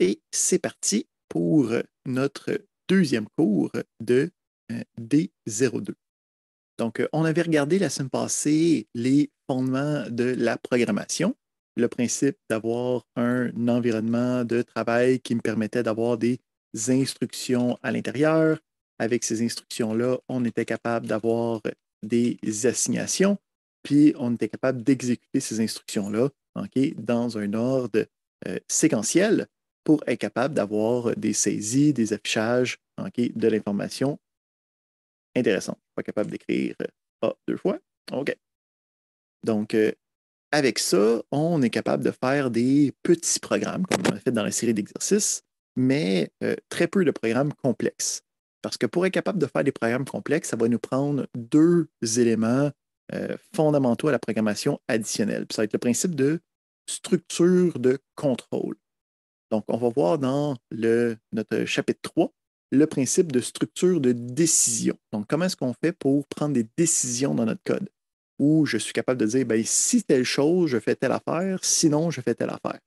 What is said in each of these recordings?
Et c'est parti pour notre deuxième cours de euh, D02. Donc, euh, on avait regardé la semaine passée les fondements de la programmation, le principe d'avoir un environnement de travail qui me permettait d'avoir des instructions à l'intérieur. Avec ces instructions-là, on était capable d'avoir des assignations, puis on était capable d'exécuter ces instructions-là dans un ordre euh, séquentiel pour être capable d'avoir des saisies, des affichages de l'information intéressante. Pas capable d'écrire A ah, deux fois. OK. Donc, euh, avec ça, on est capable de faire des petits programmes, comme on a fait dans la série d'exercices, mais euh, très peu de programmes complexes. Parce que pour être capable de faire des programmes complexes, ça va nous prendre deux éléments euh, fondamentaux à la programmation additionnelle. ça va être le principe de structure de contrôle. Donc, on va voir dans le, notre chapitre 3 le principe de structure de décision. Donc, comment est-ce qu'on fait pour prendre des décisions dans notre code? Où je suis capable de dire, ben, si telle chose, je fais telle affaire, sinon, je fais telle affaire.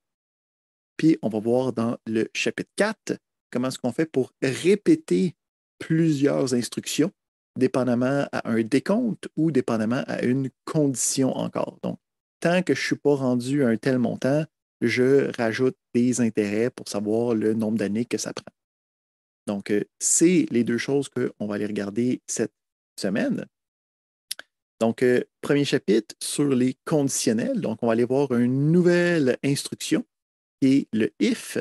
Puis, on va voir dans le chapitre 4 comment est-ce qu'on fait pour répéter plusieurs instructions, dépendamment à un décompte ou dépendamment à une condition encore. Donc, tant que je ne suis pas rendu à un tel montant, je rajoute des intérêts pour savoir le nombre d'années que ça prend. Donc, euh, c'est les deux choses qu'on va aller regarder cette semaine. Donc, euh, premier chapitre sur les conditionnels. Donc, on va aller voir une nouvelle instruction qui est le if,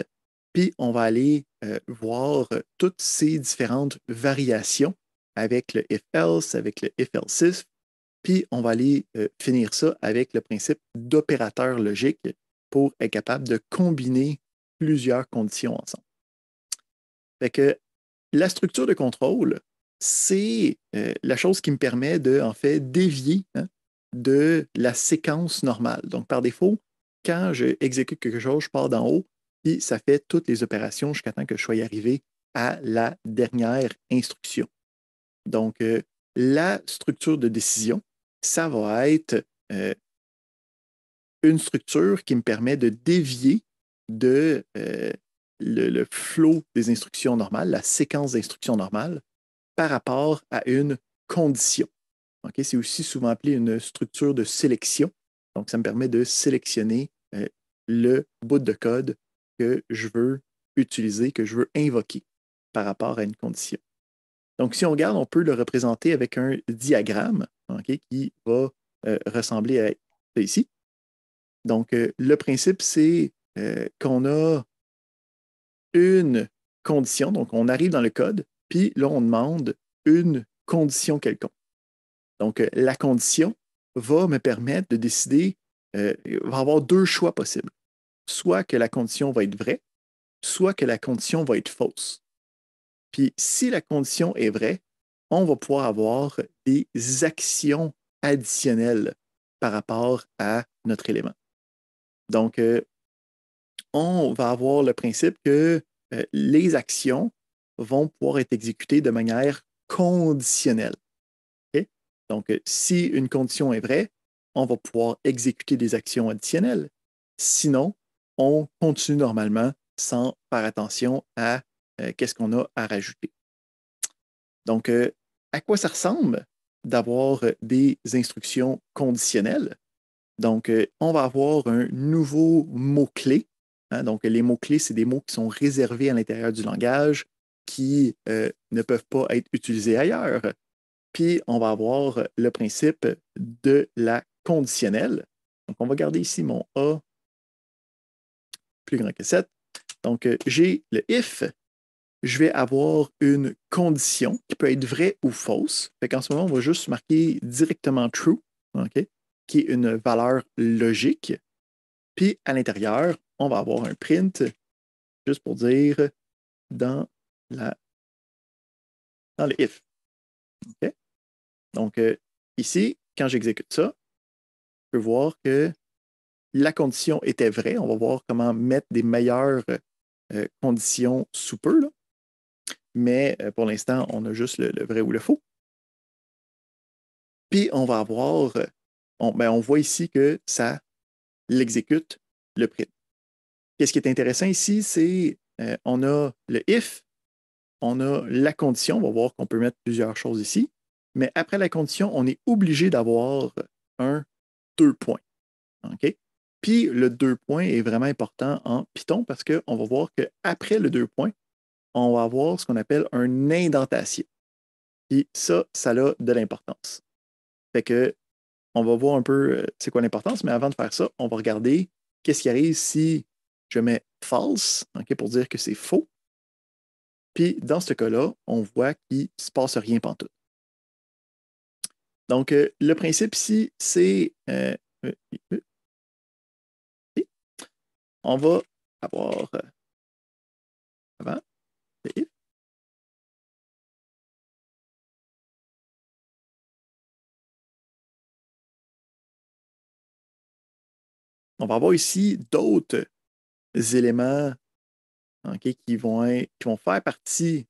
puis on va aller euh, voir toutes ces différentes variations avec le if-else, avec le if-else-if, puis on va aller finir ça avec le principe d'opérateur logique pour être capable de combiner plusieurs conditions ensemble. la structure de contrôle, c'est euh, la chose qui me permet de, en fait, dévier hein, de la séquence normale. Donc, par défaut, quand j'exécute quelque chose, je pars d'en haut, puis ça fait toutes les opérations jusqu'à temps que je sois arrivé à la dernière instruction. Donc, euh, la structure de décision, ça va être euh, une structure qui me permet de dévier de euh, le, flot des instructions normales, la séquence d'instructions normales, par rapport à une condition. C'est aussi souvent appelé une structure de sélection. Donc, ça me permet de sélectionner euh, le bout de code que je veux utiliser, que je veux invoquer par rapport à une condition. Donc, si on regarde, on peut le représenter avec un diagramme qui va euh, ressembler à ici. Donc, euh, le principe, c'est euh, qu'on a une condition, donc on arrive dans le code, puis là, on demande une condition quelconque. Donc, euh, la condition va me permettre de décider, va avoir deux choix possibles. Soit que la condition va être vraie, soit que la condition va être fausse. Puis, si la condition est vraie, on va pouvoir avoir des actions additionnelles par rapport à notre élément. Donc, euh, on va avoir le principe que euh, les actions vont pouvoir être exécutées de manière conditionnelle. Donc, euh, si une condition est vraie, on va pouvoir exécuter des actions additionnelles. Sinon, on continue normalement sans faire attention à qu'est-ce qu'on a à rajouter. Donc, à quoi ça ressemble d'avoir des instructions conditionnelles? Donc, euh, on va avoir un nouveau mot-clé. Hein. donc, les mots-clés, c'est des mots qui sont réservés à l'intérieur du langage, qui euh, ne peuvent pas être utilisés ailleurs. Puis, on va avoir le principe de la conditionnelle. Donc, on va garder ici mon A plus grand que 7. Donc, euh, j'ai le if. Je vais avoir une condition qui peut être vraie ou fausse. Fait qu'en ce moment, on va juste marquer directement true. OK? qui est une valeur logique. Puis à l'intérieur, on va avoir un print, juste pour dire, dans, la, dans le if. Donc euh, ici, quand j'exécute ça, je peux voir que la condition était vraie. On va voir comment mettre des meilleures euh, conditions sous peu. Mais euh, pour l'instant, on a juste le, vrai ou le faux. Puis on va avoir ben, on, voit ici que ça l'exécute le print. Qu'est-ce qui est intéressant ici, c'est euh, on a le if, on a la condition, on va voir qu'on peut mettre plusieurs choses ici, mais après la condition, on est obligé d'avoir un deux points. Puis le deux points est vraiment important en Python parce qu'on va voir qu'après le deux points, on va avoir ce qu'on appelle un indentation. Puis ça, ça a de l'importance. Fait que on va voir un peu euh, c'est quoi l'importance, mais avant de faire ça, on va regarder qu'est-ce qui arrive si je mets false, pour dire que c'est faux. Puis dans ce cas-là, on voit qu'il ne se passe rien pantoute. Donc, euh, le principe ici, c'est. Euh, on va avoir. avant. on va avoir ici d'autres éléments qui, vont qui vont faire partie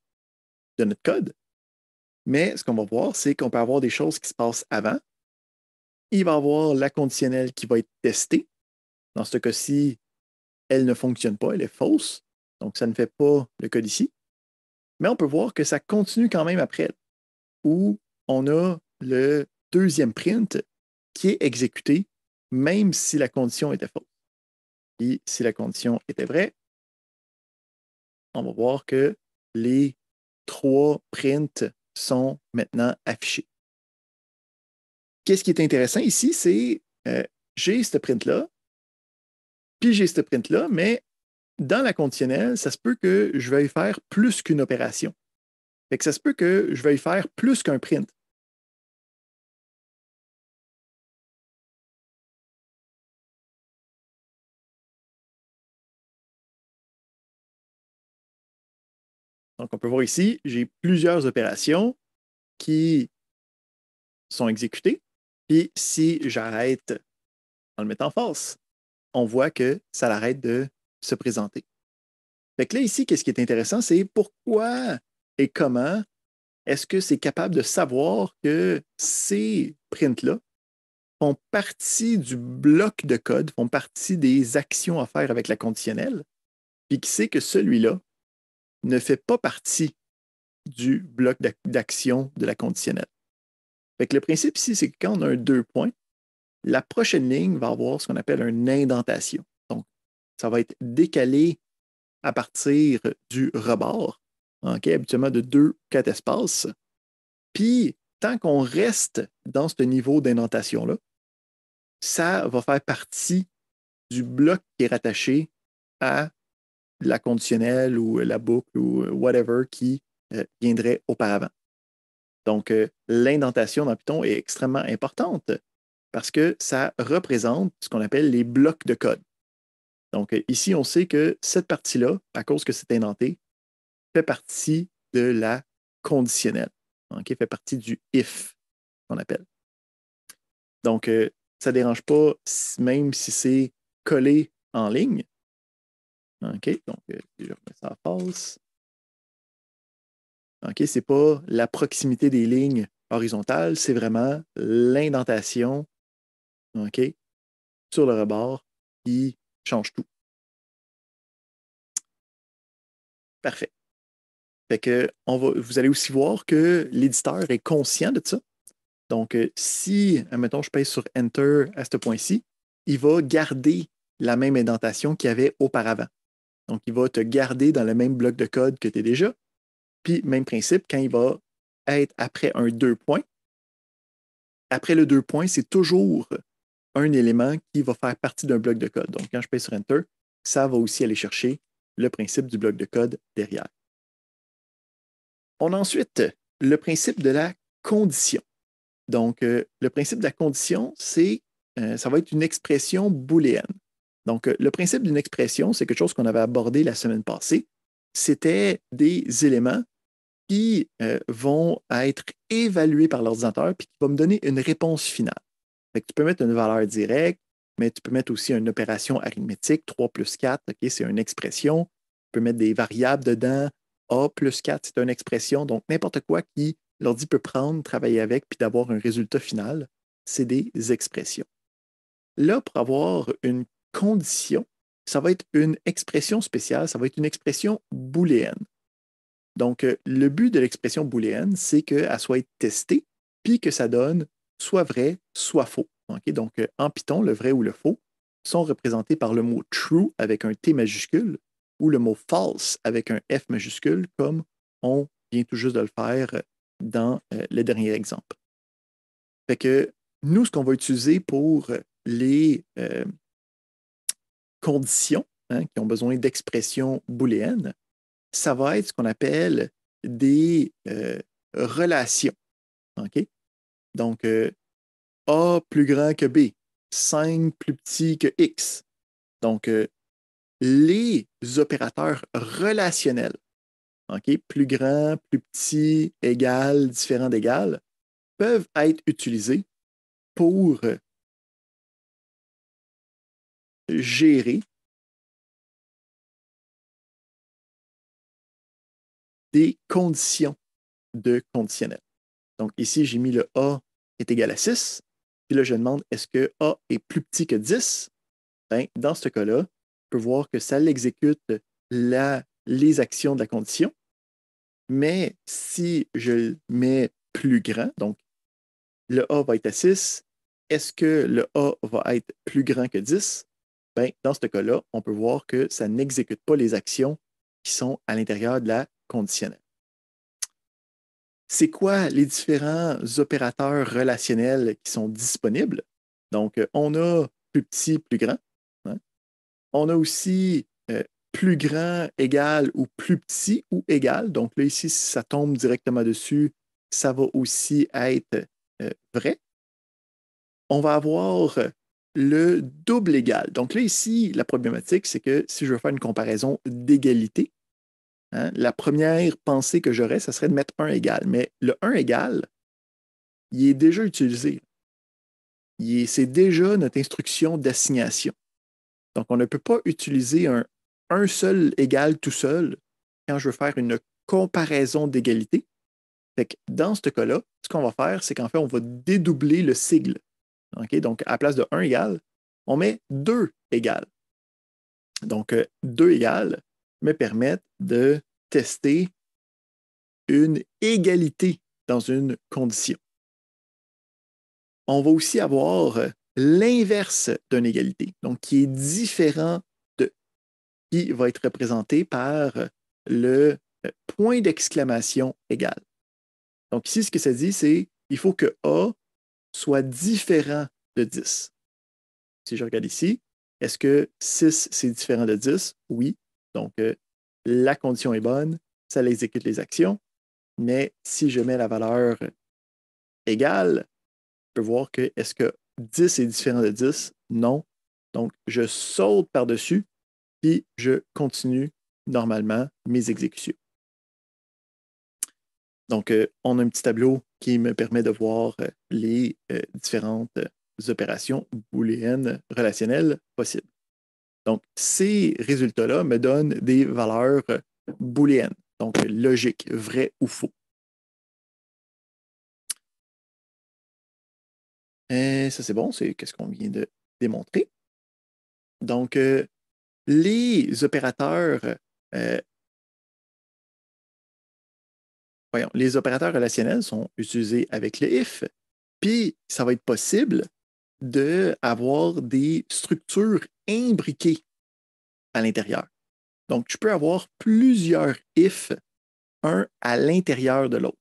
de notre code. Mais ce qu'on va voir, c'est qu'on peut avoir des choses qui se passent avant. Il va y avoir la conditionnelle qui va être testée. Dans ce cas-ci, elle ne fonctionne pas, elle est fausse. Donc, ça ne fait pas le code ici. Mais on peut voir que ça continue quand même après où on a le deuxième print qui est exécuté même si la condition était fausse. Puis, si la condition était vraie, on va voir que les trois prints sont maintenant affichés. Qu'est-ce qui est intéressant ici, c'est euh, j'ai ce print-là, puis j'ai ce print-là, mais dans la conditionnelle, ça se peut que je veuille faire plus qu'une opération. Fait que ça se peut que je veuille faire plus qu'un print. Donc, on peut voir ici, j'ai plusieurs opérations qui sont exécutées. Puis, si j'arrête en le mettant force, on voit que ça l'arrête de se présenter. Fait que là, ici, qu'est-ce qui est intéressant, c'est pourquoi et comment est-ce que c'est capable de savoir que ces prints-là font partie du bloc de code, font partie des actions à faire avec la conditionnelle, puis qui sait que celui-là ne fait pas partie du bloc d'action de la conditionnelle. le principe ici, c'est que quand on a un deux points, la prochaine ligne va avoir ce qu'on appelle une indentation. Donc, ça va être décalé à partir du rebord, habituellement de deux quatre espaces. Puis, tant qu'on reste dans ce niveau d'indentation-là, ça va faire partie du bloc qui est rattaché à la conditionnelle ou euh, la boucle ou euh, whatever qui euh, viendrait auparavant. Donc, l'indentation dans Python est extrêmement importante parce que ça représente ce qu'on appelle les blocs de code. Donc, ici, on sait que cette partie-là, à cause que c'est indenté, fait partie de la conditionnelle, qui fait partie du if qu'on appelle. Donc, ça ne dérange pas, même si c'est collé en ligne, OK, donc remets euh, ça OK, c'est pas la proximité des lignes horizontales, c'est vraiment l'indentation OK, sur le rebord qui change tout. Parfait. Fait que vous allez aussi voir que l'éditeur est conscient de ça. Donc, euh, si, admettons, je pèse sur Enter à ce point-ci, il va garder la même indentation qu'il y avait auparavant. Donc, il va te garder dans le même bloc de code que tu es déjà. Puis, même principe, quand il va être après un deux points, après le deux points, c'est toujours un élément qui va faire partie d'un bloc de code. Donc, quand je paye sur Enter, ça va aussi aller chercher le principe du bloc de code derrière. On a ensuite le principe de la condition. Donc, euh, le principe de la condition, c'est, euh, ça va être une expression booléenne. Donc, euh, le principe d'une expression, c'est quelque chose qu'on avait abordé la semaine passée. C'était des éléments qui euh, vont être évalués par l'ordinateur puis qui vont me donner une réponse finale. tu peux mettre une valeur directe, mais tu peux mettre aussi une opération arithmétique, 3 plus 4, c'est une expression. Tu peux mettre des variables dedans, A plus 4, c'est une expression. Donc, n'importe quoi qui l'ordi peut prendre, travailler avec, puis d'avoir un résultat final, c'est des expressions. Là, pour avoir une condition, ça va être une expression spéciale, ça va être une expression booléenne. Donc, euh, le but de l'expression booléenne, c'est qu'elle soit testée, puis que ça donne soit vrai, soit faux. Donc, euh, en Python, le vrai ou le faux sont représentés par le mot true avec un T majuscule ou le mot false avec un F majuscule, comme on vient tout juste de le faire dans euh, le dernier exemple. Fait que nous, ce qu'on va utiliser pour les, conditions hein, qui ont besoin d'expressions booléennes, ça va être ce qu'on appelle des euh, relations. Donc, euh, A plus grand que B, 5 plus petit que X. Donc, euh, les opérateurs relationnels, plus grand, plus petit, égal, différent d'égal, peuvent être utilisés pour gérer des conditions de conditionnel. Donc ici, j'ai mis le A est égal à 6. Puis là, je demande est-ce que A est plus petit que 10? Ben, dans ce cas-là, on peut voir que ça l'exécute les actions de la condition. Mais si je le mets plus grand, donc le A va être à 6, est-ce que le A va être plus grand que 10? Ben, dans ce cas-là, on peut voir que ça n'exécute pas les actions qui sont à l'intérieur de la conditionnelle. C'est quoi les différents opérateurs relationnels qui sont disponibles? Donc, euh, on a plus petit, plus grand. Hein. On a aussi euh, plus grand égal ou plus petit ou égal. Donc là, ici, si ça tombe directement dessus, ça va aussi être euh, vrai. On va avoir le double égal. Donc là, ici, la problématique, c'est que si je veux faire une comparaison d'égalité, hein, la première pensée que j'aurais, ce serait de mettre un égal. Mais le 1 égal, il est déjà utilisé. C'est déjà notre instruction d'assignation. Donc, on ne peut pas utiliser un, un seul égal tout seul quand je veux faire une comparaison d'égalité. Dans ce cas-là, ce qu'on va faire, c'est qu'en fait, on va dédoubler le sigle. Donc, à la place de 1 égal, on met 2 égal. Donc, 2 euh, égal me permettent de tester une égalité dans une condition. On va aussi avoir euh, l'inverse d'une égalité, donc qui est différent de, qui va être représenté par euh, le point d'exclamation égal. Donc ici, ce que ça dit, c'est qu'il faut que A soit différent de 10. Si je regarde ici, est-ce que 6, c'est différent de 10? Oui. Donc, euh, la condition est bonne, ça exécute les actions, mais si je mets la valeur égale, je peux voir que est-ce que 10 est différent de 10? Non. Donc, je saute par-dessus, puis je continue normalement mes exécutions. Donc, euh, on a un petit tableau qui me permet de voir euh, les euh, différentes opérations booléennes relationnelles possibles. Donc, ces résultats-là me donnent des valeurs booléennes, donc logiques, vraies ou faux. Et ça, c'est bon, c'est quest ce qu'on vient de démontrer. Donc, les opérateurs voyons, les opérateurs relationnels sont utilisés avec le if, puis ça va être possible d'avoir des structures imbriquées à l'intérieur. Donc, tu peux avoir plusieurs if, un à l'intérieur de l'autre.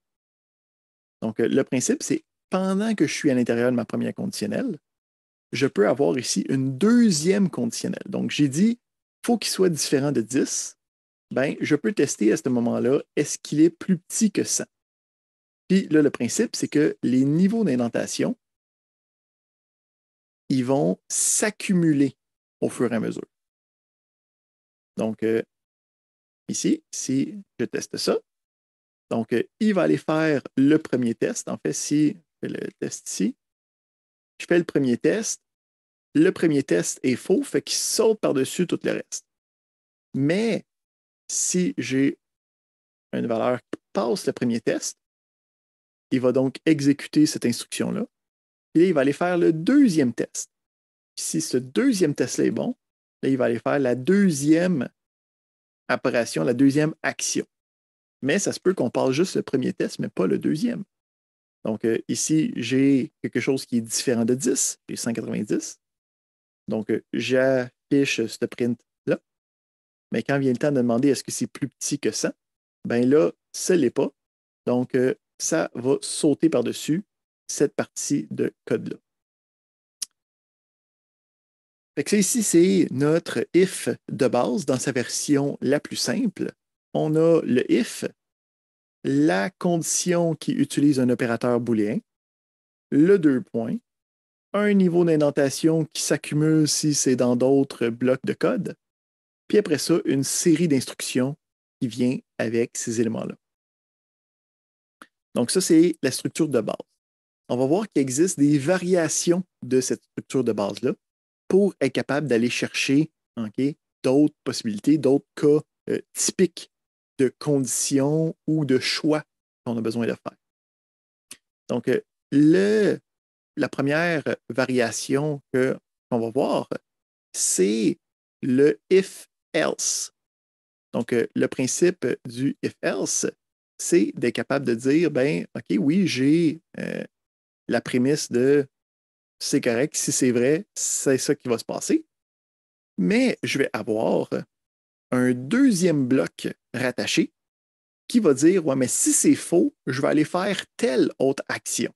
Donc, le principe, c'est pendant que je suis à l'intérieur de ma première conditionnelle, je peux avoir ici une deuxième conditionnelle. Donc, j'ai dit, faut qu'il soit différent de 10 ben, je peux tester à ce moment-là, est-ce qu'il est plus petit que ça. Puis là, le principe, c'est que les niveaux d'indentation, ils vont s'accumuler au fur et à mesure. Donc, euh, ici, si je teste ça, donc euh, il va aller faire le premier test. En fait, si je fais le test ici, je fais le premier test, le premier test est faux, fait qu'il saute par-dessus tout le reste. Mais si j'ai une valeur qui passe le premier test, il va donc exécuter cette instruction-là. Puis là, il va aller faire le deuxième test. si ce deuxième test-là est bon, là, il va aller faire la deuxième opération, la deuxième action. Mais ça se peut qu'on passe juste le premier test, mais pas le deuxième. Donc euh, ici, j'ai quelque chose qui est différent de 10, puis 190. Donc euh, j'affiche ce print mais quand vient le temps de demander est-ce que c'est plus petit que ça, ben là, ce n'est pas. Donc, euh, ça va sauter par-dessus cette partie de code-là. Ça ici, c'est notre if de base dans sa version la plus simple. On a le if, la condition qui utilise un opérateur booléen, le deux points, un niveau d'indentation qui s'accumule si c'est dans d'autres blocs de code, puis après ça, une série d'instructions qui vient avec ces éléments-là. Donc ça, c'est la structure de base. On va voir qu'il existe des variations de cette structure de base-là pour être capable d'aller chercher d'autres possibilités, d'autres cas euh, typiques de conditions ou de choix qu'on a besoin de faire. Donc, euh, la première variation qu'on va voir, c'est le if else. Donc, euh, le principe du if else, c'est d'être capable de dire, ben, OK, oui, j'ai euh, la prémisse de c'est correct, si c'est vrai, c'est ça qui va se passer, mais je vais avoir un deuxième bloc rattaché qui va dire, ouais, mais si c'est faux, je vais aller faire telle autre action.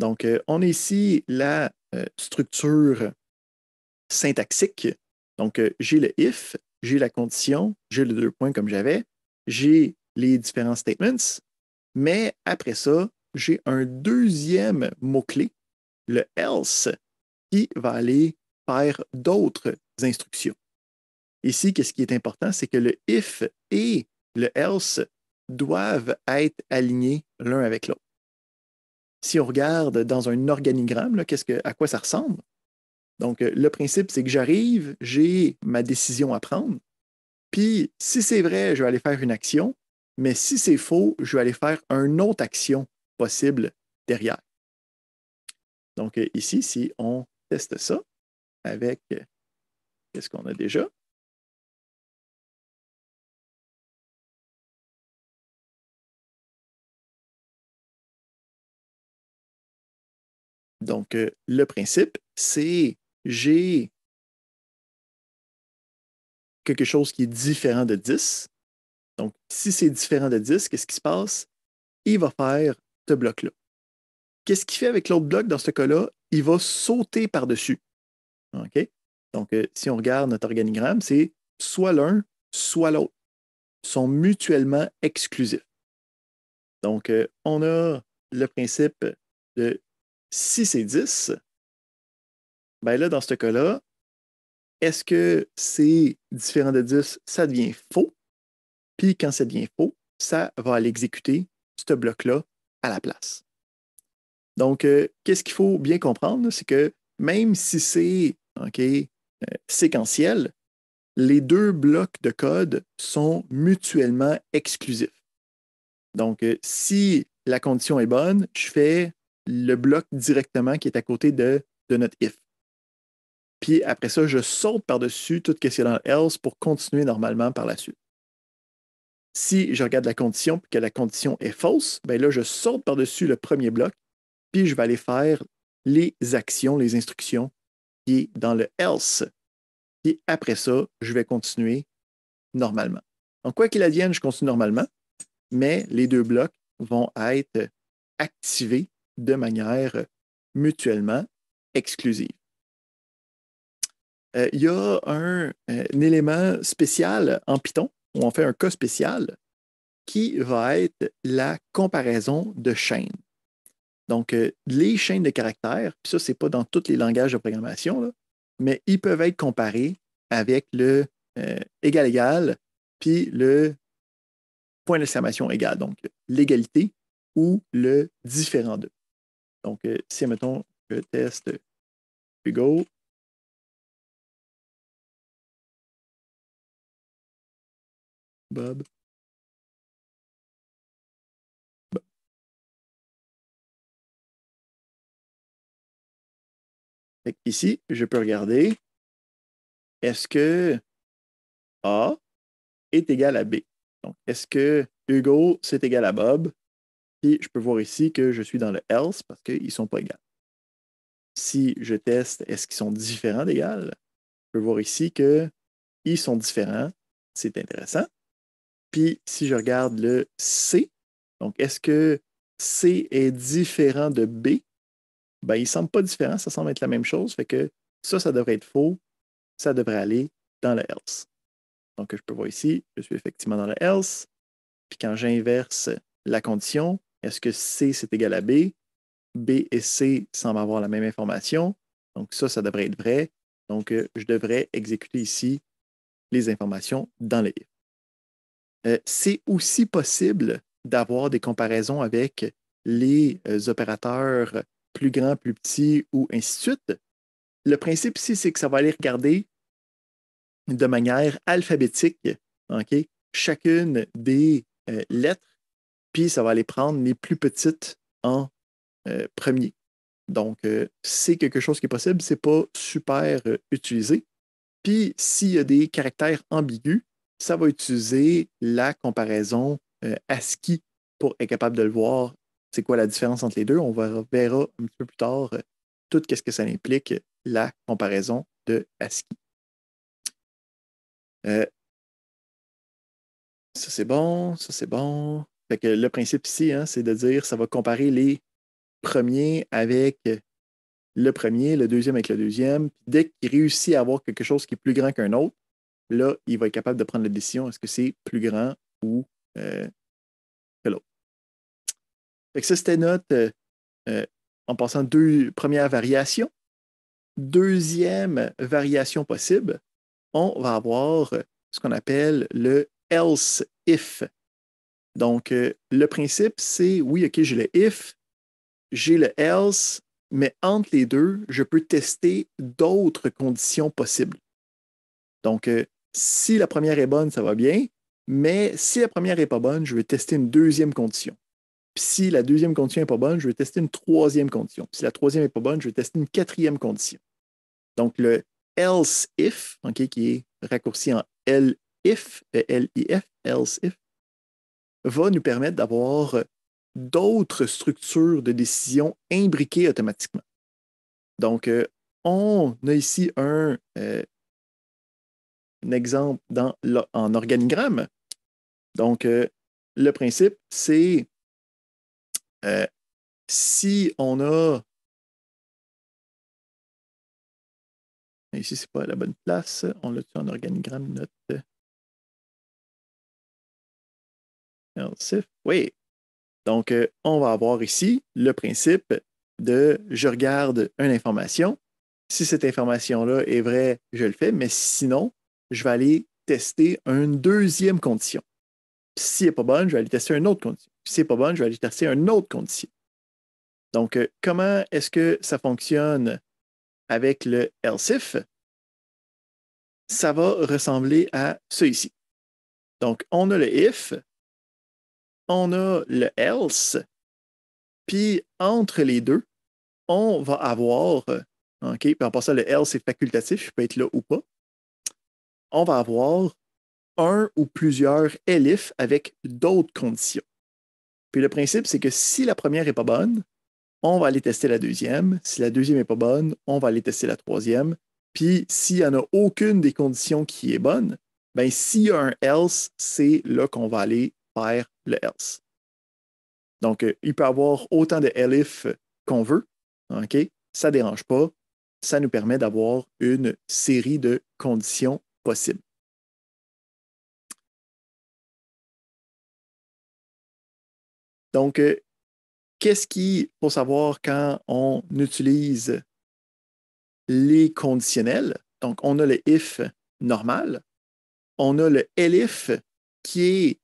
Donc, euh, on a ici la structure syntaxique donc, euh, j'ai le if, j'ai la condition, j'ai les deux points comme j'avais, j'ai les différents statements, mais après ça, j'ai un deuxième mot-clé, le else, qui va aller faire d'autres instructions. Ici, qu'est-ce qui est important, c'est que le if et le else doivent être alignés l'un avec l'autre. Si on regarde dans un organigramme, que, à quoi ça ressemble, donc, euh, le principe, c'est que j'arrive, j'ai ma décision à prendre. Puis, si c'est vrai, je vais aller faire une action, mais si c'est faux, je vais aller faire une autre action possible derrière. Donc, euh, ici, si on teste ça avec euh, qu'est-ce qu'on a déjà? Donc, le principe, c'est j'ai quelque chose qui est différent de 10. Donc, si c'est différent de 10, qu'est-ce qui se passe? Il va faire ce bloc-là. Qu'est-ce qu'il fait avec l'autre bloc dans ce cas-là? Il va sauter par-dessus. OK? Donc, euh, si on regarde notre organigramme, c'est soit l'un, soit l'autre. sont mutuellement exclusifs. Donc, euh, on a le principe de 6 et 10, ben là, dans ce cas-là, est-ce que c'est différent de 10, ça devient faux? Puis quand ça devient faux, ça va aller exécuter ce bloc-là à la place. Donc, euh, qu'est-ce qu'il faut bien comprendre? C'est que même si c'est euh, séquentiel, les deux blocs de code sont mutuellement exclusifs. Donc, euh, si la condition est bonne, je fais le bloc directement qui est à côté de notre if. Puis après ça, je saute par-dessus tout ce qui est dans le else pour continuer normalement par la suite. Si je regarde la condition et que la condition est fausse, ben là, je saute par-dessus le premier bloc, puis je vais aller faire les actions, les instructions qui est dans le else. Puis après ça, je vais continuer normalement. Donc quoi qu'il advienne, je continue normalement, mais les deux blocs vont être activés de manière mutuellement exclusive. Euh, il y a euh, un, élément spécial en Python, où on fait un cas spécial, qui va être la comparaison de chaînes. Donc, euh, les chaînes de caractères, puis ça, ce n'est pas dans tous les langages de programmation, mais ils peuvent être comparés avec le égal égal, puis le point d'exclamation égal, donc l'égalité ou le différent de. Donc, si, mettons, je teste Hugo, Bob Ici, je peux regarder est-ce que A est égal à B. Donc, est-ce que Hugo, c'est égal à Bob? Puis, je peux voir ici que je suis dans le else parce qu'ils ne sont pas égaux. Si je teste, est-ce qu'ils sont différents d'égal? Je peux voir ici que ils sont différents. C'est intéressant. Puis si je regarde le C, donc est-ce que C est différent de B? Ben, il ne semble pas différent, ça semble être la même chose. Fait que ça, ça devrait être faux. Ça devrait aller dans le else. Donc, je peux voir ici, je suis effectivement dans le else. Puis quand j'inverse la condition, est-ce que C, c'est égal à B? B et C semblent avoir la même information. Donc, ça, ça devrait être vrai. Donc, euh, je devrais exécuter ici les informations dans le if. Euh, c'est aussi possible d'avoir des comparaisons avec les euh, opérateurs plus grands, plus petits ou ainsi de suite. Le principe ici, c'est que ça va aller regarder de manière alphabétique chacune des euh, lettres, puis ça va aller prendre les plus petites en premier. Donc, c'est quelque chose qui est possible, ce n'est pas super utilisé. Puis, s'il y a des caractères ambigus, ça va utiliser la comparaison euh, ASCII pour être capable de le voir. C'est quoi la différence entre les deux? On verra, un petit peu plus tard euh, tout ce que ça implique, la comparaison de ASCII. Euh, ça, c'est bon, ça, c'est bon. Fait que le principe ici, hein, c'est de dire ça va comparer les premiers avec le premier, le deuxième avec le deuxième. dès qu'il réussit à avoir quelque chose qui est plus grand qu'un autre, là, il va être capable de prendre la décision est-ce que c'est plus grand ou euh, que l'autre. ça, c'était notre, euh, euh, en passant, deux premières variations. Deuxième variation possible, on va avoir euh, ce qu'on appelle le else if. Donc, le principe, c'est oui, OK, j'ai le if, j'ai le else, mais entre les deux, je peux tester d'autres conditions possibles. Donc, si la première est bonne, ça va bien, mais si la première n'est pas bonne, je vais tester une deuxième condition. si la deuxième condition n'est pas bonne, je vais tester une troisième condition. si la troisième n'est pas bonne, je vais tester une quatrième condition. Donc, le else if, qui est raccourci en LIF, euh, L-I-F, else if, va nous permettre d'avoir d'autres structures de décision imbriquées automatiquement. Donc, euh, on a ici un, euh, exemple en organigramme. Donc, euh, le principe, c'est euh, si on a. Ici, ce pas la bonne place. On l'a en organigramme, note. Oui. Donc, euh, on va avoir ici le principe de je regarde une information. Si cette information-là est vraie, je le fais, mais sinon, je vais aller tester une deuxième condition. si elle n'est pas bonne, je vais aller tester une autre condition. si elle n'est pas bonne, je vais aller tester une autre condition. Donc, euh, comment est-ce que ça fonctionne avec le if? Ça va ressembler à ceci. ici. Donc, on a le if, on a le else, puis entre les deux, on va avoir, euh, OK, puis en passant, le else est facultatif, je peut être là ou pas on va avoir un ou plusieurs elifs avec d'autres conditions. Puis le principe, c'est que si la première n'est pas bonne, on va aller tester la deuxième. Si la deuxième n'est pas bonne, on va aller tester la troisième. Puis s'il n'y en a aucune des conditions qui est bonne, ben s'il y a un else, c'est là qu'on va aller faire le else. Donc, euh, il peut y avoir autant de elif qu'on veut. OK? Ça ne dérange pas. Ça nous permet d'avoir une série de conditions possible. Donc, euh, qu'est-ce qui, pour savoir quand on utilise les conditionnels, donc on a le if normal, on a le elif qui est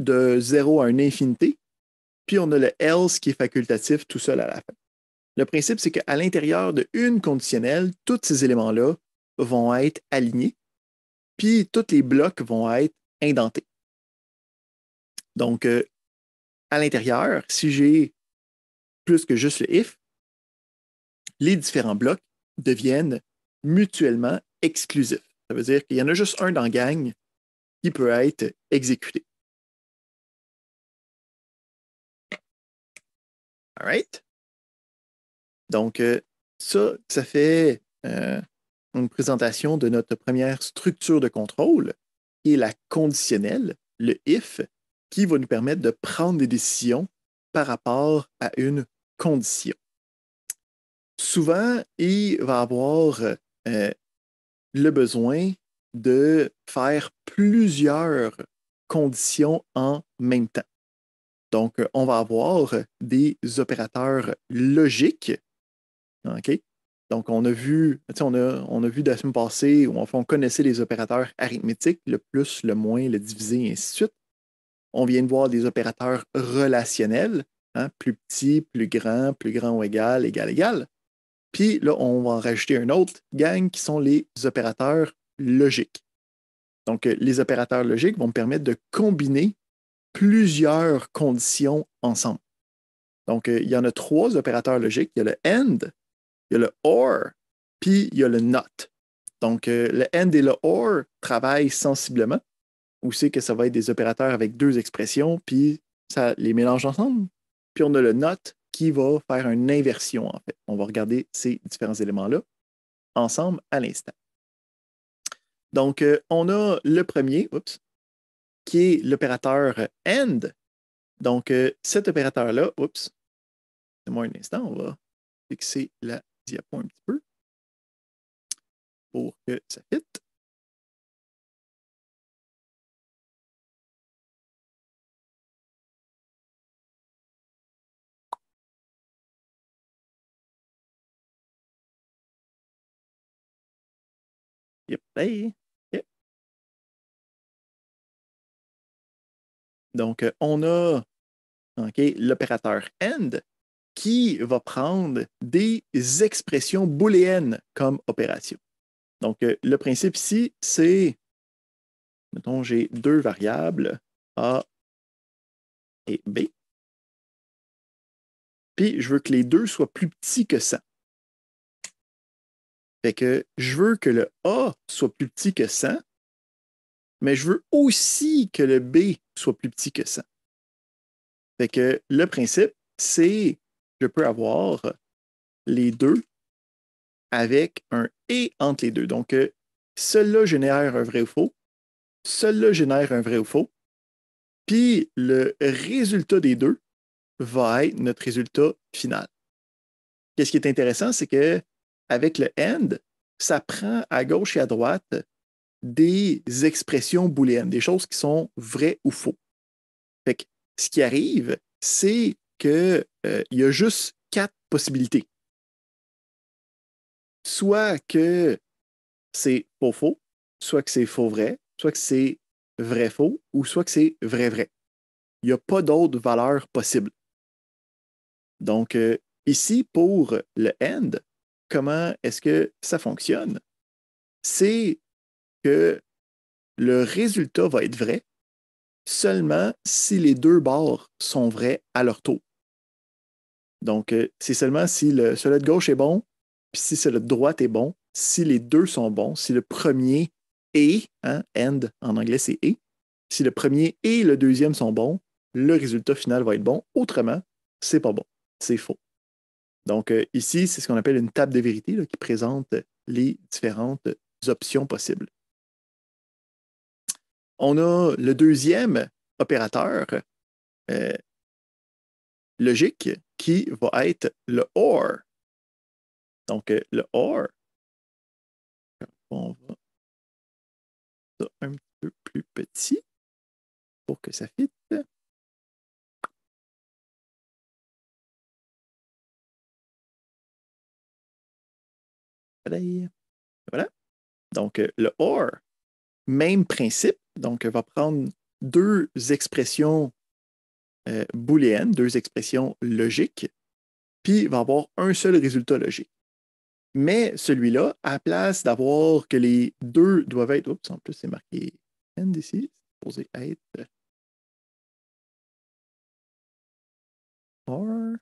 de 0 à une infinité, puis on a le else qui est facultatif tout seul à la fin. Le principe, c'est qu'à l'intérieur d'une conditionnelle, tous ces éléments-là vont être alignés, puis tous les blocs vont être indentés. Donc, euh, à l'intérieur, si j'ai plus que juste le if, les différents blocs deviennent mutuellement exclusifs. Ça veut dire qu'il y en a juste un dans gang qui peut être exécuté. All right? Donc, euh, ça, ça fait euh, une présentation de notre première structure de contrôle, et la conditionnelle, le if, qui va nous permettre de prendre des décisions par rapport à une condition. Souvent, il va avoir euh, le besoin de faire plusieurs conditions en même temps. Donc, on va avoir des opérateurs logiques OK, donc, on a vu, on a, on a vu de la semaine passée où fait, on connaissait les opérateurs arithmétiques, le plus, le moins, le divisé, et ainsi de suite. On vient de voir des opérateurs relationnels, hein, plus petit, plus grand, plus grand ou égal, égal, égal. Puis là, on va en rajouter un autre gang qui sont les opérateurs logiques. Donc, euh, les opérateurs logiques vont me permettre de combiner plusieurs conditions ensemble. Donc, euh, il y en a trois opérateurs logiques. Il y a le AND, il y a le or, puis il y a le not. Donc, euh, le and et le or travaillent sensiblement. ou' c'est que ça va être des opérateurs avec deux expressions, puis ça les mélange ensemble. Puis on a le not qui va faire une inversion, en fait. On va regarder ces différents éléments-là ensemble à l'instant. Donc, euh, on a le premier, qui est l'opérateur AND. Donc, euh, cet opérateur-là, oups, c'est moi un instant, on va fixer la un petit peu pour que ça fitte. Yep, yep. Donc, euh, on a ok l'opérateur end qui va prendre des expressions booléennes comme opération. Donc, euh, le principe ici, c'est, mettons, j'ai deux variables, A et B, puis je veux que les deux soient plus petits que 100. Fait que je veux que le A soit plus petit que 100, mais je veux aussi que le B soit plus petit que 100. Fait que le principe, c'est je peux avoir les deux avec un et entre les deux. Donc, euh, cela là génère un vrai ou faux, celui-là génère un vrai ou faux, puis le résultat des deux va être notre résultat final. Qu'est-ce qui est intéressant, c'est que avec le end, ça prend à gauche et à droite des expressions booléennes, des choses qui sont vraies ou faux. Fait ce qui arrive, c'est que euh, il y a juste quatre possibilités. Soit que c'est faux faux, soit que c'est faux vrai, soit que c'est vrai faux, ou soit que c'est vrai vrai. Il n'y a pas d'autres valeur possible. Donc, euh, ici, pour le end, comment est-ce que ça fonctionne? C'est que le résultat va être vrai seulement si les deux bords sont vrais à leur tour. Donc, euh, c'est seulement si le celui de gauche est bon, puis si celui de droite est bon, si les deux sont bons, si le premier et, hein, end en anglais c'est et, si le premier et le deuxième sont bons, le résultat final va être bon. Autrement, c'est pas bon, c'est faux. Donc euh, ici, c'est ce qu'on appelle une table de vérité qui présente les différentes options possibles. On a le deuxième opérateur euh, logique qui va être le OR. Donc, euh, le OR, on va ça un peu plus petit pour que ça fitte. Voilà. Donc, euh, le OR, même principe, donc va prendre deux expressions euh, booléen, deux expressions logiques, puis va avoir un seul résultat logique. Mais celui-là, à place d'avoir que les deux doivent être, oups, en plus c'est marqué end ici, supposé être or.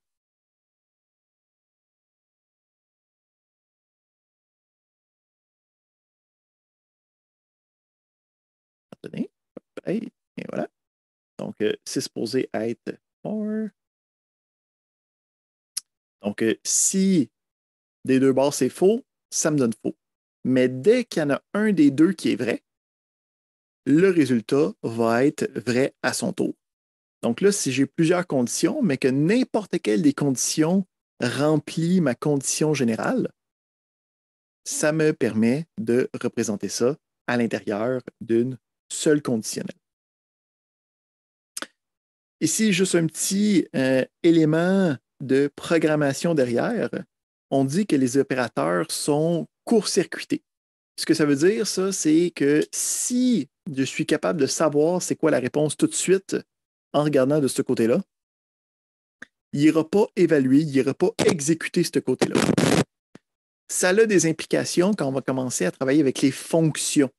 Attendez, et voilà. Donc, euh, c'est supposé être Donc, euh, si des deux bords c'est faux, ça me donne faux. Mais dès qu'il y en a un des deux qui est vrai, le résultat va être vrai à son tour. Donc là, si j'ai plusieurs conditions, mais que n'importe quelle des conditions remplit ma condition générale, ça me permet de représenter ça à l'intérieur d'une seule conditionnelle. Ici, juste un petit euh, élément de programmation derrière. On dit que les opérateurs sont court-circuités. Ce que ça veut dire, ça, c'est que si je suis capable de savoir c'est quoi la réponse tout de suite en regardant de ce côté-là, il n'ira pas évaluer, il n'ira pas exécuter ce côté-là. Ça a des implications quand on va commencer à travailler avec les fonctions.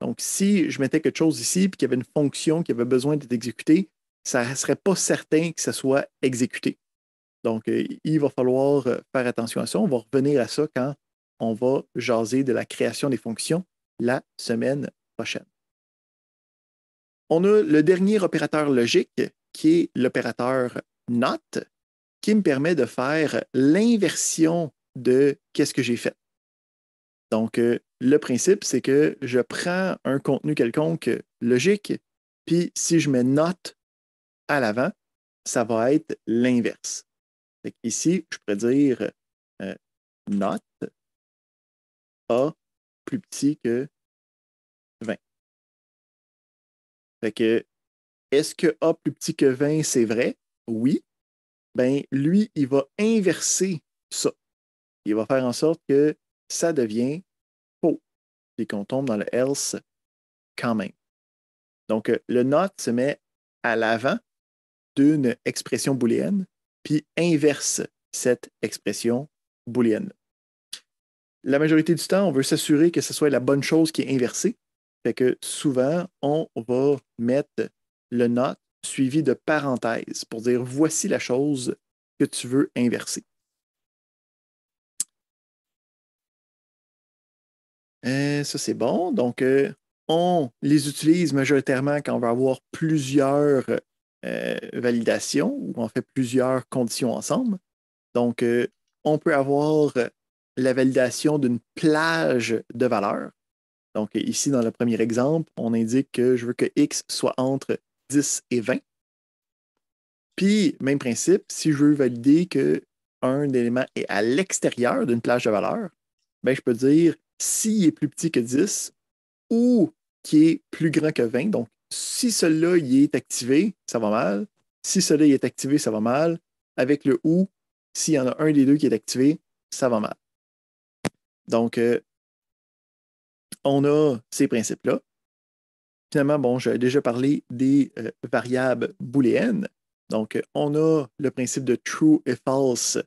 Donc, si je mettais quelque chose ici et qu'il y avait une fonction qui avait besoin d'être exécutée, ça ne serait pas certain que ça soit exécuté. Donc, euh, il va falloir euh, faire attention à ça. On va revenir à ça quand on va jaser de la création des fonctions la semaine prochaine. On a le dernier opérateur logique qui est l'opérateur not qui me permet de faire l'inversion de qu'est-ce que j'ai fait. Donc, euh, le principe, c'est que je prends un contenu quelconque logique, puis si je mets not à l'avant, ça va être l'inverse. Ici, je pourrais dire euh, note A plus petit que 20. Fait que, est-ce que A plus petit que 20, c'est vrai? Oui. Ben, lui, il va inverser ça. Il va faire en sorte que ça devient faux et qu'on tombe dans le else quand même. Donc, euh, le not se met à l'avant d'une expression booléenne, puis inverse cette expression booléenne. La majorité du temps, on veut s'assurer que ce soit la bonne chose qui est inversée. Fait que souvent, on va mettre le not suivi de parenthèses pour dire voici la chose que tu veux inverser. Euh, ça, c'est bon. Donc, euh, on les utilise majoritairement quand on va avoir plusieurs euh, validation où on fait plusieurs conditions ensemble. Donc, euh, on peut avoir euh, la validation d'une plage de valeurs. Donc, ici, dans le premier exemple, on indique que je veux que x soit entre 10 et 20. Puis, même principe, si je veux valider qu'un élément est à l'extérieur d'une plage de valeurs, ben, je peux dire s'il est plus petit que 10 ou qui est plus grand que 20, donc si celui-là est activé, ça va mal. Si celui-là est activé, ça va mal. Avec le ou, s'il y en a un des deux qui est activé, ça va mal. Donc, euh, on a ces principes-là. Finalement, bon, j'ai déjà parlé des euh, variables booléennes. Donc, euh, on a le principe de true et false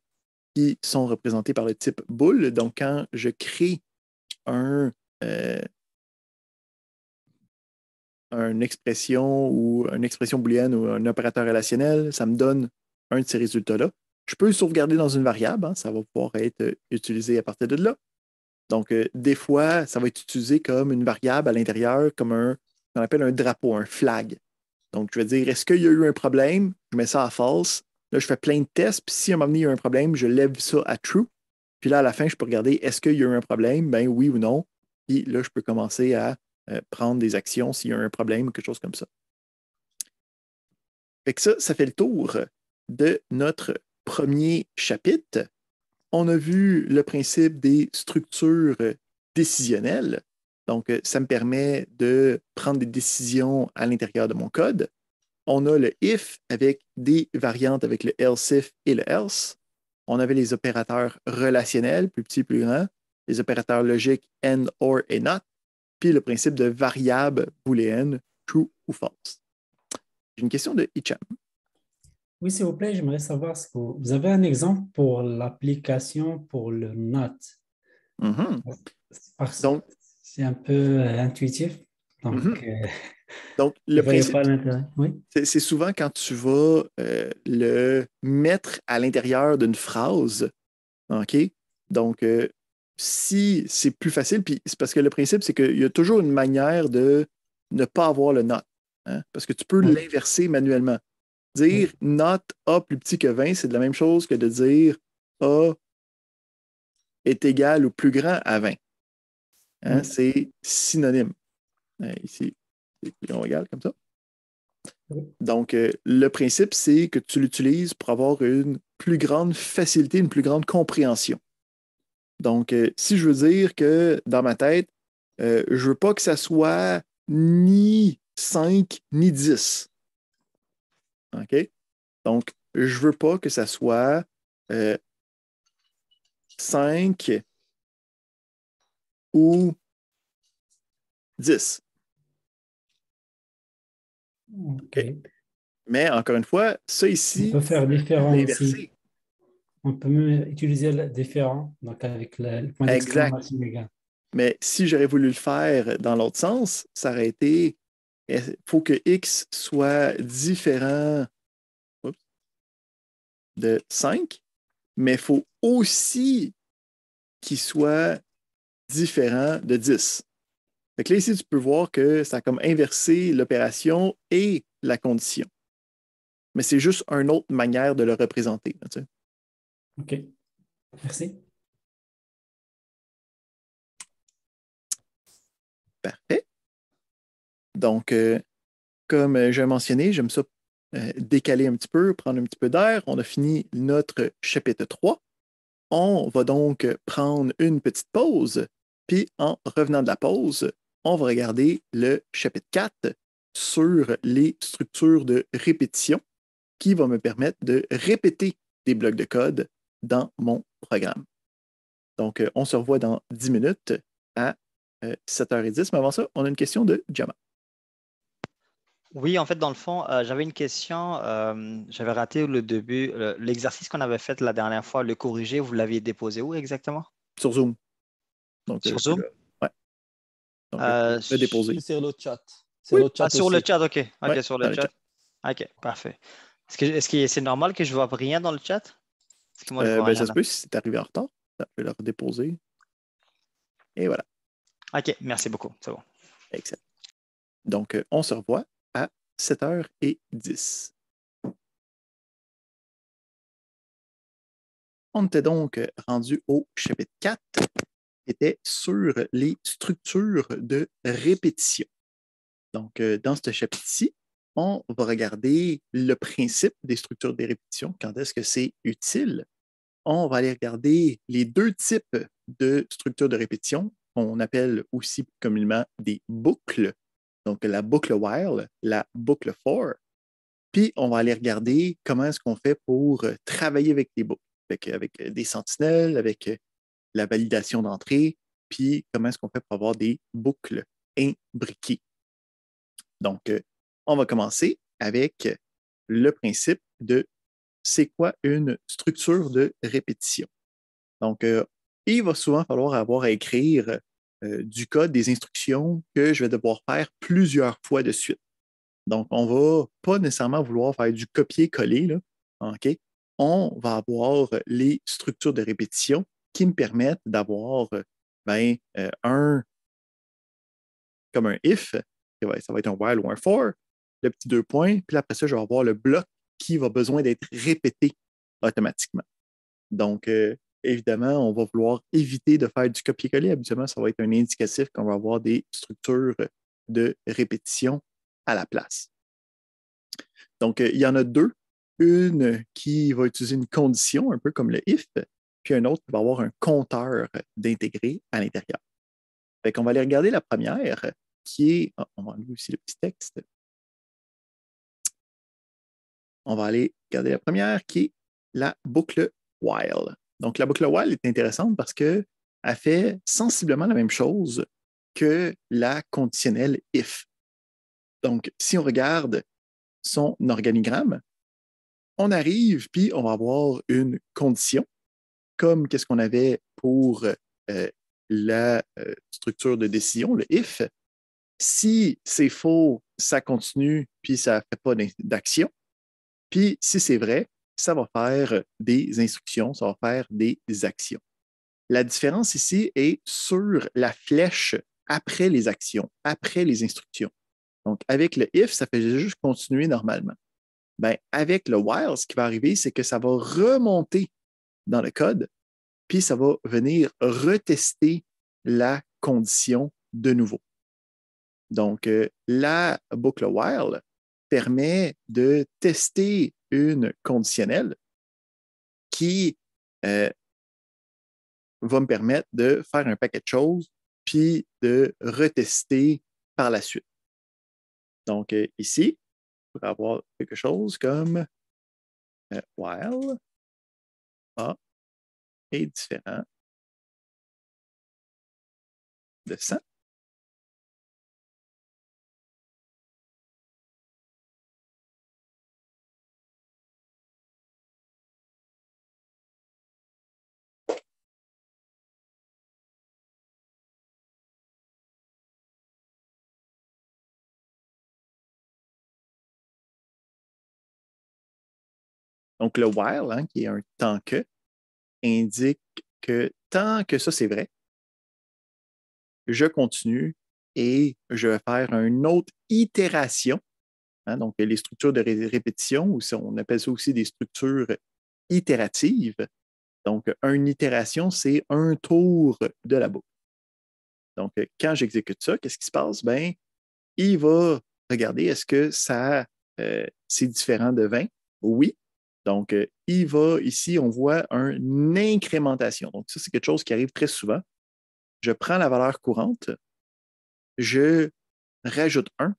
qui sont représentés par le type bool. Donc, quand je crée un, une expression ou une expression booléenne ou un opérateur relationnel, ça me donne un de ces résultats-là. Je peux sauvegarder dans une variable, hein, ça va pouvoir être euh, utilisé à partir de là. Donc, euh, des fois, ça va être utilisé comme une variable à l'intérieur, comme un, qu'on appelle un drapeau, un flag. Donc, je vais dire, est-ce qu'il y a eu un problème? Je mets ça à false. Là, je fais plein de tests. Puis, si à un moment donné, il y a eu un problème, je lève ça à true. Puis là, à la fin, je peux regarder, est-ce qu'il y a eu un problème? Ben oui ou non. Puis là, je peux commencer à euh, prendre des actions s'il y a un problème ou quelque chose comme ça. Fait ça, ça fait le tour de notre premier chapitre. On a vu le principe des structures décisionnelles. Donc, euh, ça me permet de prendre des décisions à l'intérieur de mon code. On a le if avec des variantes avec le else if et le else. On avait les opérateurs relationnels, plus petits, plus grands, les opérateurs logiques and, or et not, puis le principe de variable booléenne, true ou false. J'ai une question de Hicham. Oui, s'il vous plaît, j'aimerais savoir si vous, vous, avez un exemple pour l'application pour le NOT. Mm-hmm. c'est un peu euh, intuitif. Donc, mm-hmm. euh, le principe, c'est souvent quand tu vas euh, le mettre à l'intérieur d'une phrase, OK? Donc, si c'est plus facile, puis c'est parce que le principe, c'est qu'il y a toujours une manière de ne pas avoir le not. Hein, parce que tu peux l'inverser manuellement. Dire not A plus petit que 20, c'est de la même chose que de dire A est égal ou plus grand à 20. Hein, c'est synonyme. Hein, ici, c'est plus égal comme ça. Donc, euh, le principe, c'est que tu l'utilises pour avoir une plus grande facilité, une plus grande compréhension. Donc, euh, si je veux dire que dans ma tête, je euh, je veux pas que ça soit ni 5 ni 10. OK? Donc, je veux pas que ça soit 5 euh, ou 10. OK. Mais encore une fois, ça ici, on faire on peut même utiliser le différent, donc avec le, point d'exclamation égal. Mais si j'aurais voulu le faire dans l'autre sens, ça aurait été il faut que x soit différent de 5, mais il faut aussi qu'il soit différent de 10. Donc là, ici, tu peux voir que ça a comme inversé l'opération et la condition. Mais c'est juste une autre manière de le représenter. OK. Merci. Parfait. Donc, euh, comme je mentionné, j'aime ça euh, décaler un petit peu, prendre un petit peu d'air. On a fini notre chapitre 3. On va donc prendre une petite pause, puis en revenant de la pause, on va regarder le chapitre 4 sur les structures de répétition qui va me permettre de répéter des blocs de code dans mon programme. Donc, euh, on se revoit dans 10 minutes à 7h10. Euh, Mais avant ça, on a une question de Jama. Oui, en fait, dans le fond, euh, j'avais une question. j'avais raté le début. L'exercice qu'on avait fait la dernière fois, le corriger, vous l'aviez déposé où exactement? Sur Zoom. sur Zoom? Oui. le déposer. Sur le chat. Sur le chat, ah, sur le chat OK. OK, sur le chat. OK, parfait. Est-ce que c'est normal que je ne vois rien dans le chat? Moi, euh, ben, ça se peut, si c'est arrivé en retard, ça peut le redéposer. Et voilà. OK, merci beaucoup. C'est bon. Excellent. Donc, euh, on se revoit à 7h10. On était donc euh, rendu au chapitre 4, qui était sur les structures de répétition. Donc, dans ce chapitre-ci, on va regarder le principe des structures de répétition, quand est-ce que c'est utile. On va aller regarder les deux types de structures de répétition qu'on appelle aussi communément des boucles, donc la boucle while, la boucle for. Puis on va aller regarder comment est-ce qu'on fait pour travailler avec des boucles, avec, avec des sentinelles, avec la validation d'entrée, puis comment est-ce qu'on fait pour avoir des boucles imbriquées. Donc, on va commencer avec le principe de c'est quoi une structure de répétition. Donc, euh, il va souvent falloir avoir à écrire euh, du code, des instructions que je vais devoir faire plusieurs fois de suite. Donc, on ne va pas nécessairement vouloir faire du copier-coller. ok. On va avoir les structures de répétition qui me permettent d'avoir ben, euh, un comme un if, ça va être un while ou un for, le petit deux points, puis après ça, je vais avoir le bloc qui va besoin d'être répété automatiquement. Donc, euh, évidemment, on va vouloir éviter de faire du copier-coller. Habituellement, ça va être un indicatif qu'on va avoir des structures de répétition à la place. Donc, euh, il y en a deux. Une qui va utiliser une condition, un peu comme le if, puis un autre qui va avoir un compteur d'intégrer à l'intérieur. Fait qu'on va aller regarder la première, qui est, oh, on va enlever aussi le petit texte, on va aller regarder la première qui est la boucle while. Donc, la boucle while est intéressante parce qu'elle fait sensiblement la même chose que la conditionnelle if. Donc, si on regarde son organigramme, on arrive, puis on va avoir une condition, comme qu'est-ce qu'on avait pour euh, la euh, structure de décision, le if. Si c'est faux, ça continue, puis ça ne fait pas d'action. Puis, si c'est vrai, ça va faire des instructions, ça va faire des actions. La différence ici est sur la flèche après les actions, après les instructions. Donc, avec le if, ça fait juste continuer normalement. Bien, avec le while, ce qui va arriver, c'est que ça va remonter dans le code, puis ça va venir retester la condition de nouveau. Donc, euh, la boucle while permet de tester une conditionnelle qui euh, va me permettre de faire un paquet de choses, puis de retester par la suite. Donc euh, ici, on pourrait avoir quelque chose comme euh, while A est différent de 100. Donc, le while, hein, qui est un tant que, indique que tant que ça, c'est vrai, je continue et je vais faire une autre itération. Hein, donc, les structures de répétition, ou on appelle ça aussi des structures itératives. Donc, une itération, c'est un tour de la boucle. Donc, quand j'exécute ça, qu'est-ce qui se passe? Bien, il va regarder est-ce que ça euh, c'est différent de 20? Oui. Donc, euh, il va, ici, on voit une incrémentation. Donc, ça, c'est quelque chose qui arrive très souvent. Je prends la valeur courante, je rajoute 1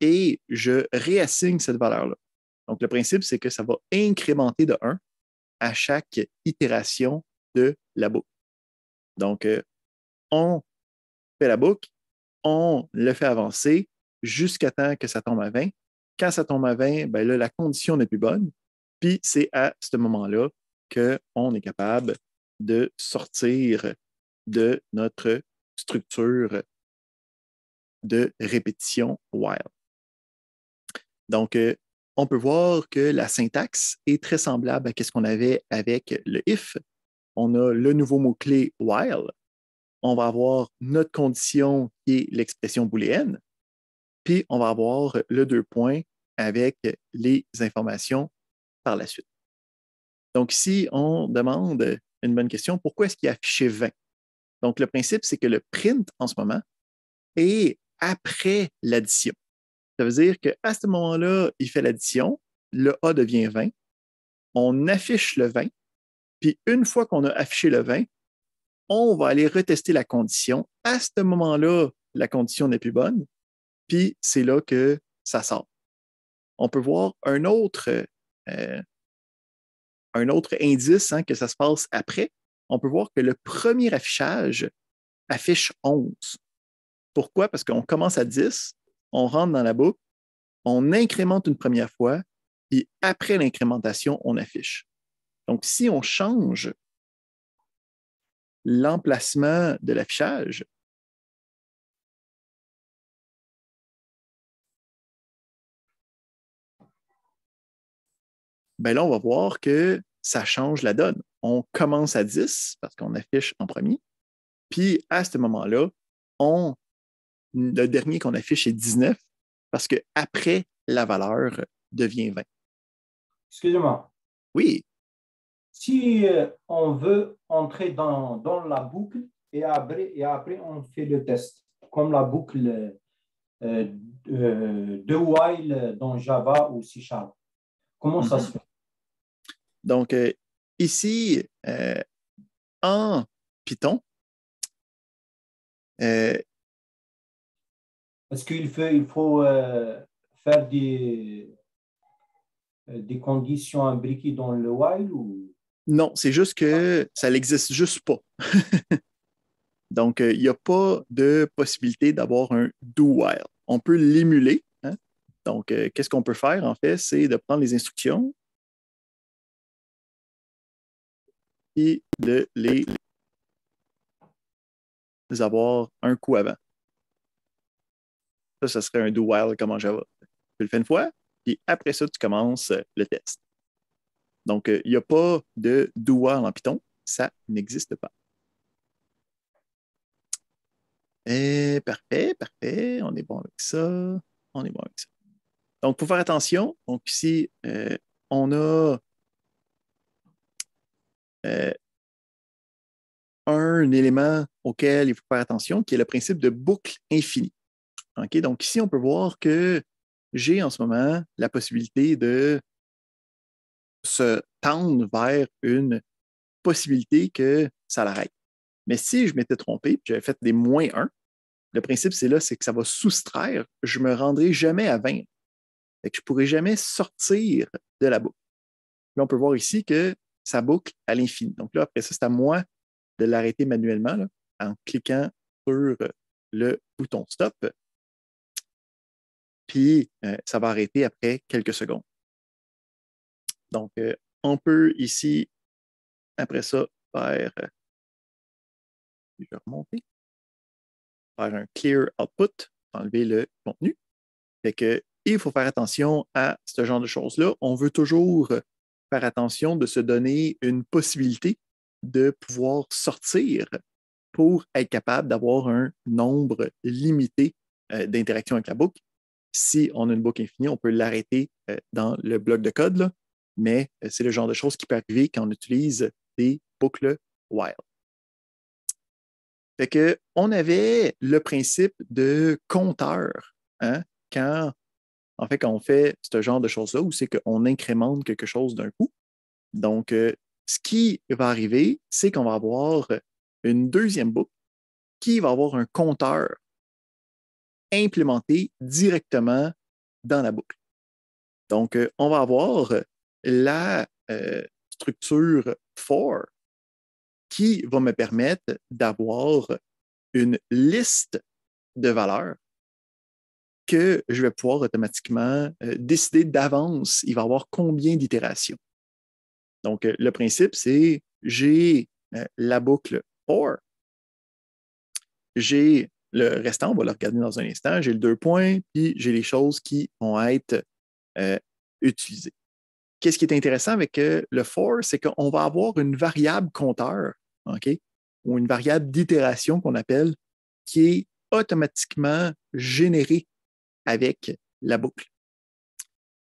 et je réassigne cette valeur-là. Donc, le principe, c'est que ça va incrémenter de 1 à chaque itération de la boucle. Donc, euh, on fait la boucle, on le fait avancer jusqu'à temps que ça tombe à 20. Quand ça tombe à 20, ben là, la condition n'est plus bonne. Puis c'est à ce moment-là qu'on est capable de sortir de notre structure de répétition while. Donc, euh, on peut voir que la syntaxe est très semblable à ce qu'on avait avec le if. On a le nouveau mot-clé while. On va avoir notre condition qui est l'expression booléenne. Puis on va avoir le deux points avec les informations par la suite. Donc, si on demande une bonne question, pourquoi est-ce qu'il est affiché 20? Donc, le principe, c'est que le print en ce moment est après l'addition. Ça veut dire qu'à ce moment-là, il fait l'addition, le A devient 20, on affiche le 20, puis une fois qu'on a affiché le 20, on va aller retester la condition. À ce moment-là, la condition n'est plus bonne, puis c'est là que ça sort. On peut voir un autre euh, un autre indice hein, que ça se passe après, on peut voir que le premier affichage affiche 11. Pourquoi? Parce qu'on commence à 10, on rentre dans la boucle, on incrémente une première fois, puis après l'incrémentation, on affiche. Donc, si on change l'emplacement de l'affichage, ben là, on va voir que ça change la donne. On commence à 10 parce qu'on affiche en premier. Puis à ce moment-là, le dernier qu'on affiche est 19 parce qu'après, la valeur devient 20. Excusez-moi. Oui. Si euh, on veut entrer dans, la boucle et après, et après on fait le test, comme la boucle euh, euh, de while dans Java ou C Sharp, comment ça mhm. se fait? Donc, euh, ici, euh, en Python, euh, est-ce qu'il faut, faire des, conditions imbriquées dans le while ou... Non, c'est juste que ça n'existe juste pas. Donc, il n'y a pas de possibilité d'avoir un do while. On peut l'émuler. Hein. Donc, qu'est-ce qu'on peut faire en fait? C'est de prendre les instructions et de les avoir un coup avant. Ça, ce serait un do while comme en Java. Tu le fais une fois, puis après ça, tu commences euh, le test. Donc, euh, il n'y a pas de do while en Python. Ça n'existe pas. Et parfait, parfait. On est bon avec ça. On est bon avec ça. Donc, pour faire attention, donc ici, euh, on a euh, un élément auquel il faut faire attention, qui est le principe de boucle infinie. Donc ici, on peut voir que j'ai en ce moment la possibilité de se tendre vers une possibilité que ça l'arrête. Mais si je m'étais trompé, j'avais fait des moins 1, le principe, c'est là, c'est que ça va soustraire, je ne me rendrai jamais à 20. et que je ne pourrai jamais sortir de la boucle. on peut voir ici que ça boucle à l'infini. Donc là, après ça, c'est à moi de l'arrêter manuellement en cliquant sur euh, le bouton stop. Puis euh, ça va arrêter après quelques secondes. Donc, euh, on peut ici, après ça, faire, je vais remonter, faire un clear output, enlever le contenu. Fait que, il faut faire attention à ce genre de choses-là. On veut toujours faire attention de se donner une possibilité de pouvoir sortir pour être capable d'avoir un nombre limité euh, d'interactions avec la boucle. Si on a une boucle infinie, on peut l'arrêter euh, dans le bloc de code, mais euh, c'est le genre de choses qui peut arriver quand on utilise des boucles while. que, on avait le principe de compteur hein, quand en fait, quand on fait ce genre de choses-là, où c'est qu'on incrémente quelque chose d'un coup, donc euh, ce qui va arriver, c'est qu'on va avoir une deuxième boucle qui va avoir un compteur implémenté directement dans la boucle. Donc, euh, on va avoir la euh, structure for qui va me permettre d'avoir une liste de valeurs que je vais pouvoir automatiquement euh, décider d'avance, il va avoir combien d'itérations. Donc, euh, le principe, c'est j'ai euh, la boucle OR, j'ai le restant, on va le regarder dans un instant, j'ai le deux points, puis j'ai les choses qui vont être utilisées. Qu'est-ce qui est intéressant avec le for, c'est qu'on va avoir une variable compteur, ou une variable d'itération qu'on appelle, qui est automatiquement générée avec la boucle.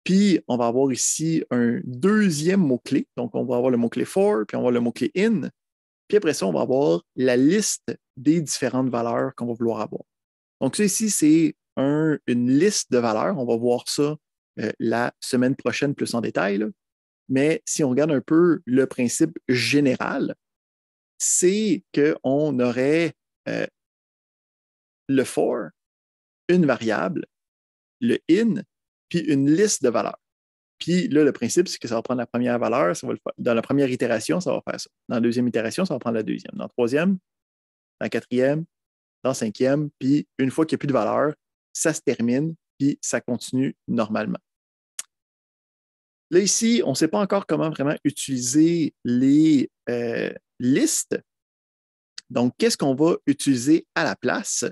Puis, on va avoir ici un deuxième mot-clé. Donc, on va avoir le mot-clé for, puis on va avoir le mot-clé in. Puis après ça, on va avoir la liste des différentes valeurs qu'on va vouloir avoir. Donc, ça ici, c'est une liste de valeurs. On va voir ça euh, la semaine prochaine plus en détail. Mais si on regarde un peu le principe général, c'est qu'on aurait euh, le for, une variable, le in, puis une liste de valeurs. Puis là, le principe, c'est que ça va prendre la première valeur, ça va dans la première itération, ça va faire ça. Dans la deuxième itération, ça va prendre la deuxième. Dans la troisième, dans la quatrième, dans la cinquième, puis une fois qu'il n'y a plus de valeur, ça se termine, puis ça continue normalement. Là, ici, on ne sait pas encore comment vraiment utiliser les euh, listes. Donc, qu'est-ce qu'on va utiliser à la place?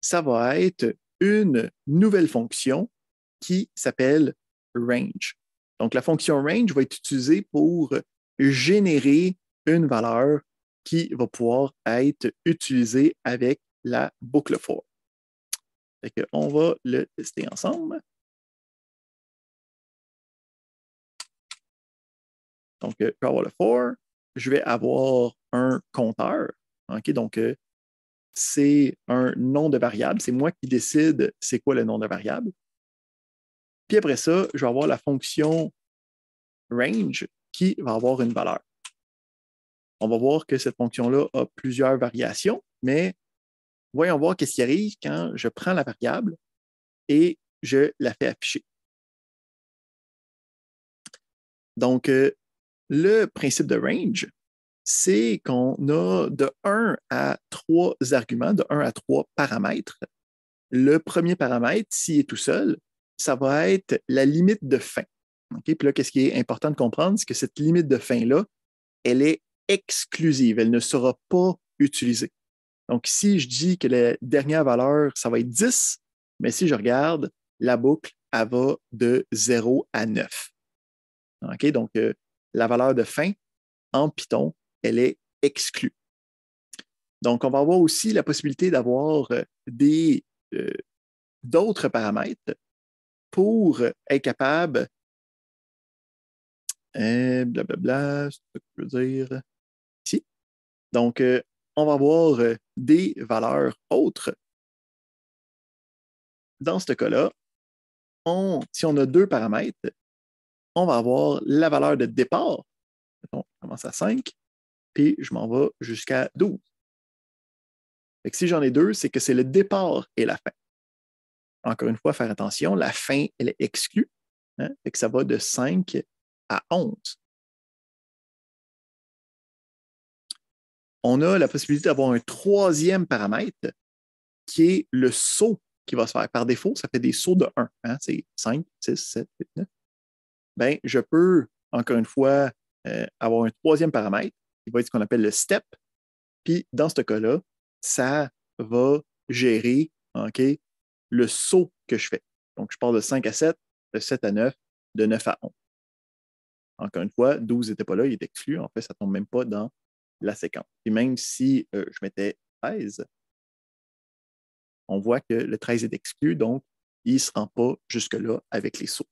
Ça va être une nouvelle fonction qui s'appelle range. Donc, la fonction range va être utilisée pour générer une valeur qui va pouvoir être utilisée avec la boucle for. Fait on va le tester ensemble. Donc, je avoir le for, je vais avoir un compteur. Donc, euh, c'est un nom de variable. C'est moi qui décide c'est quoi le nom de variable. Puis après ça, je vais avoir la fonction range qui va avoir une valeur. On va voir que cette fonction-là a plusieurs variations, mais voyons voir qu'est-ce qui arrive quand je prends la variable et je la fais afficher. Donc, euh, le principe de range, c'est qu'on a de 1 à 3 arguments, de 1 à 3 paramètres. Le premier paramètre, s'il est tout seul, ça va être la limite de fin. Puis là, qu'est-ce qui est important de comprendre, c'est que cette limite de fin-là, elle est exclusive, elle ne sera pas utilisée. Donc, si je dis que la dernière valeur, ça va être 10, mais si je regarde, la boucle, elle va de 0 à 9. Donc, euh, la valeur de fin en Python, elle est exclue. Donc, on va avoir aussi la possibilité d'avoir euh, des, euh, d'autres paramètres pour être capable, euh, blablabla, ce que je veux dire, ici. Donc, euh, on va avoir des valeurs autres. Dans ce cas-là, si on a deux paramètres, on va avoir la valeur de départ. On commence à 5 puis je m'en vais jusqu'à 12. si j'en ai deux, c'est que c'est le départ et la fin. Encore une fois, faire attention, la fin, elle est exclue. Hein? que ça va de 5 à 11. On a la possibilité d'avoir un troisième paramètre qui est le saut qui va se faire. Par défaut, ça fait des sauts de 1. Hein, c'est 5, 6, 7, 8, 9. je peux, encore une fois, euh, avoir un troisième paramètre il va être ce qu'on appelle le step. Puis dans ce cas-là, ça va gérer le saut que je fais. Donc, je parle de 5 à 7, de 7 à 9, de 9 à 11. Encore une fois, 12 n'était pas là, il est exclu. En fait, ça ne tombe même pas dans la séquence. Puis même si euh, je mettais 13, on voit que le 13 est exclu, donc il ne se rend pas jusque-là avec les sauts.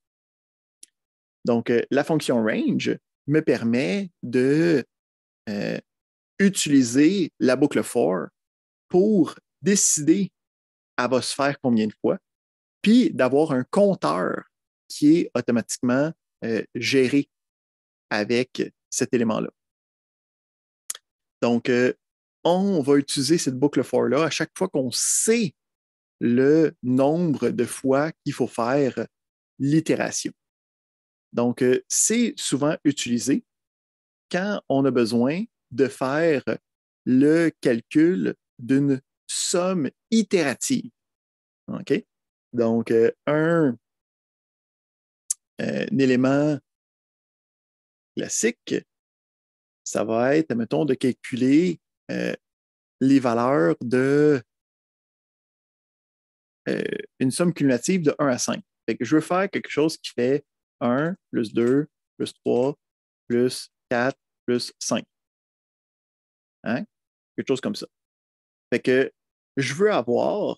Donc, euh, la fonction range me permet de euh, utiliser la boucle for pour décider à va se faire combien de fois, puis d'avoir un compteur qui est automatiquement euh, géré avec cet élément-là. Donc, euh, on va utiliser cette boucle for-là à chaque fois qu'on sait le nombre de fois qu'il faut faire l'itération. Donc, c'est souvent utilisé quand on a besoin de faire le calcul d'une somme itérative. Donc, euh, euh, un, élément classique, ça va être, mettons, de calculer euh, les valeurs de une somme cumulative de 1 à 5. je veux faire quelque chose qui fait 1 plus 2 plus 3 plus 4 plus 5. Hein? Quelque chose comme ça. Fait que je veux avoir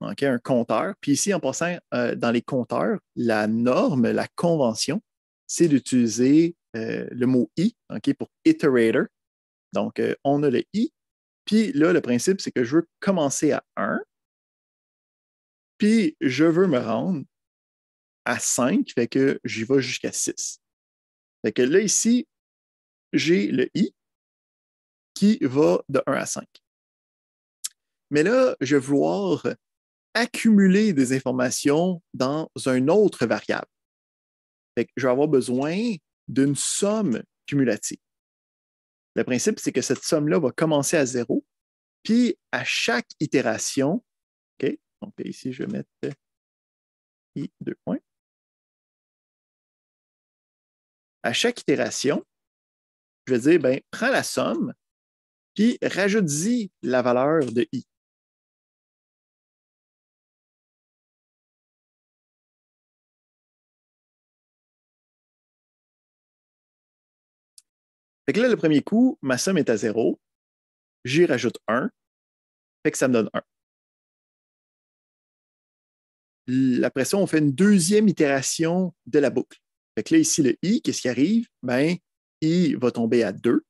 un compteur. Puis ici, en passant euh, dans les compteurs, la norme, la convention, c'est d'utiliser euh, le mot i pour iterator. Donc, euh, on a le i. Puis là, le principe, c'est que je veux commencer à 1. Puis je veux me rendre à 5, fait que j'y vais jusqu'à 6. Fait que là, ici, j'ai le i qui va de 1 à 5. Mais là, je vais vouloir accumuler des informations dans une autre variable. Fait je vais avoir besoin d'une somme cumulative. Le principe, c'est que cette somme-là va commencer à zéro, puis à chaque itération, OK, donc ici, je vais mettre i, deux points, à chaque itération, je vais dire, ben, prends la somme, puis rajoute-y la valeur de i. Fait là, le premier coup, ma somme est à 0. J'y rajoute 1. Fait que ça me donne 1. après ça, on fait une deuxième itération de la boucle. Fait que là, ici, le i, qu'est-ce qui arrive? Ben, i va tomber à 2.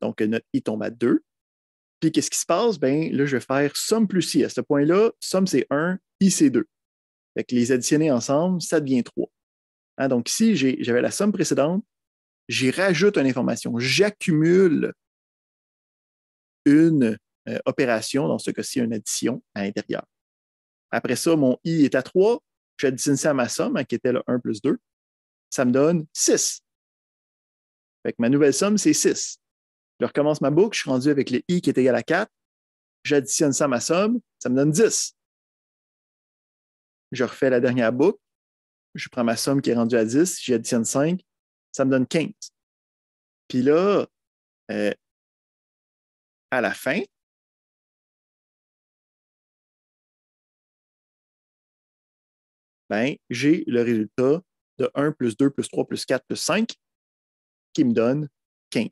Donc, euh, notre i tombe à 2. Puis, qu'est-ce qui se passe? Ben, là, je vais faire somme plus i. À ce point-là, somme, c'est 1, i, c'est 2. Fait les additionner ensemble, ça devient 3. Hein, donc, ici, j'avais la somme précédente, j'y rajoute une information, j'accumule une euh, opération, dans ce cas-ci, une addition à l'intérieur. Après ça, mon i est à 3, j'additionne ça à ma somme, hein, qui était le 1 plus 2 ça me donne 6. ma nouvelle somme, c'est 6. Je recommence ma boucle, je suis rendu avec le i qui est égal à 4. J'additionne ça à ma somme, ça me donne 10. Je refais la dernière boucle, je prends ma somme qui est rendue à 10, j'additionne 5, ça me donne 15. Puis là, euh, à la fin, ben, j'ai le résultat de 1 plus 2 plus 3 plus 4 plus 5 qui me donne 15.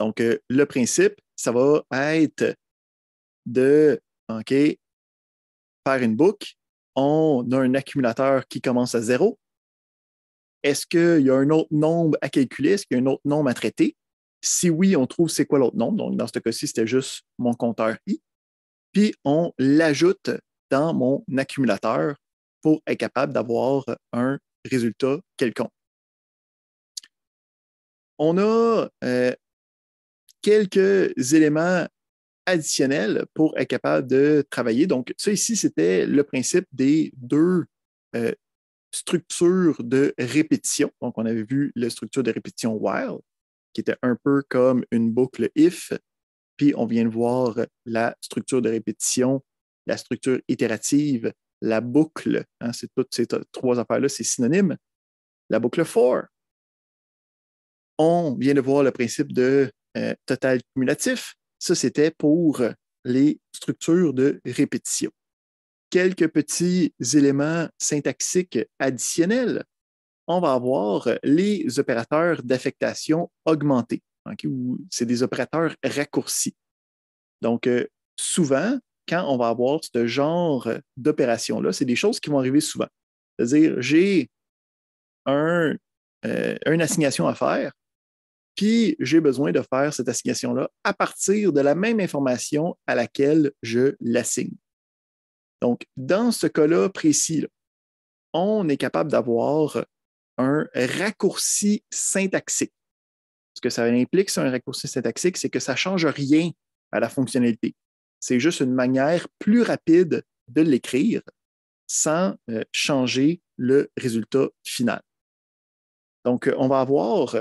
Donc, euh, le principe, ça va être de OK, faire une boucle. On a un accumulateur qui commence à zéro. Est-ce qu'il y a un autre nombre à calculer? Est-ce qu'il y a un autre nombre à traiter? Si oui, on trouve c'est quoi l'autre nombre. Donc, dans ce cas-ci, c'était juste mon compteur i. Puis, on l'ajoute dans mon accumulateur pour être capable d'avoir euh, un résultat quelconque. On a euh, quelques éléments additionnels pour être capable de travailler. Donc, ça ici, c'était le principe des deux euh, structures de répétition. Donc, on avait vu la structure de répétition while, qui était un peu comme une boucle if, puis on vient de voir la structure de répétition, la structure itérative, la boucle, hein, c'est toutes ces trois affaires-là, c'est synonyme. La boucle for. On vient de voir le principe de euh, total cumulatif. Ça, c'était pour les structures de répétition. Quelques petits éléments syntaxiques additionnels. On va avoir les opérateurs d'affectation augmentés, hein, c'est des opérateurs raccourcis. Donc, euh, souvent, quand on va avoir ce genre d'opération-là, c'est des choses qui vont arriver souvent. C'est-à-dire, j'ai euh, une assignation à faire, puis j'ai besoin de faire cette assignation-là à partir de la même information à laquelle je l'assigne. Donc, dans ce cas-là précis, on est capable d'avoir un raccourci syntaxique. Ce que ça implique, c'est un raccourci syntaxique, c'est que ça ne change rien à la fonctionnalité. C'est juste une manière plus rapide de l'écrire sans euh, changer le résultat final. Donc, euh, on va avoir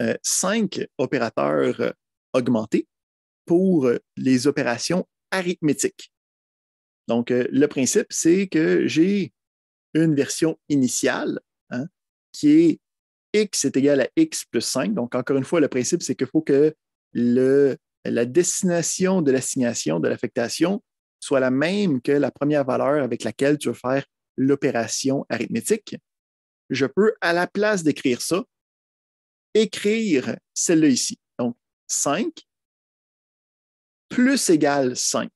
euh, cinq opérateurs augmentés pour les opérations arithmétiques. Donc, le principe, c'est que j'ai une version initiale hein, qui est x est égal à x plus 5. Donc, encore une fois, le principe, c'est qu'il faut que le la destination de l'assignation, de l'affectation, soit la même que la première valeur avec laquelle tu veux faire l'opération arithmétique, je peux, à la place d'écrire ça, écrire celle-là ici. Donc, 5 plus égale 5.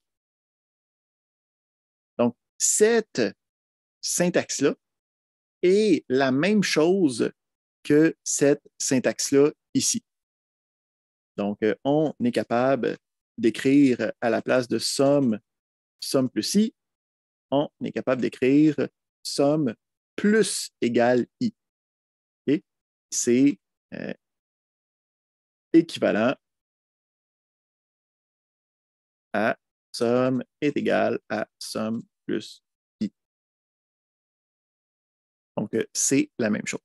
Donc, cette syntaxe-là est la même chose que cette syntaxe-là ici. Donc, euh, on est capable d'écrire à la place de somme, somme plus i, on est capable d'écrire somme plus égale i. C'est euh, équivalent à somme est égale à somme plus i. Donc, euh, c'est la même chose.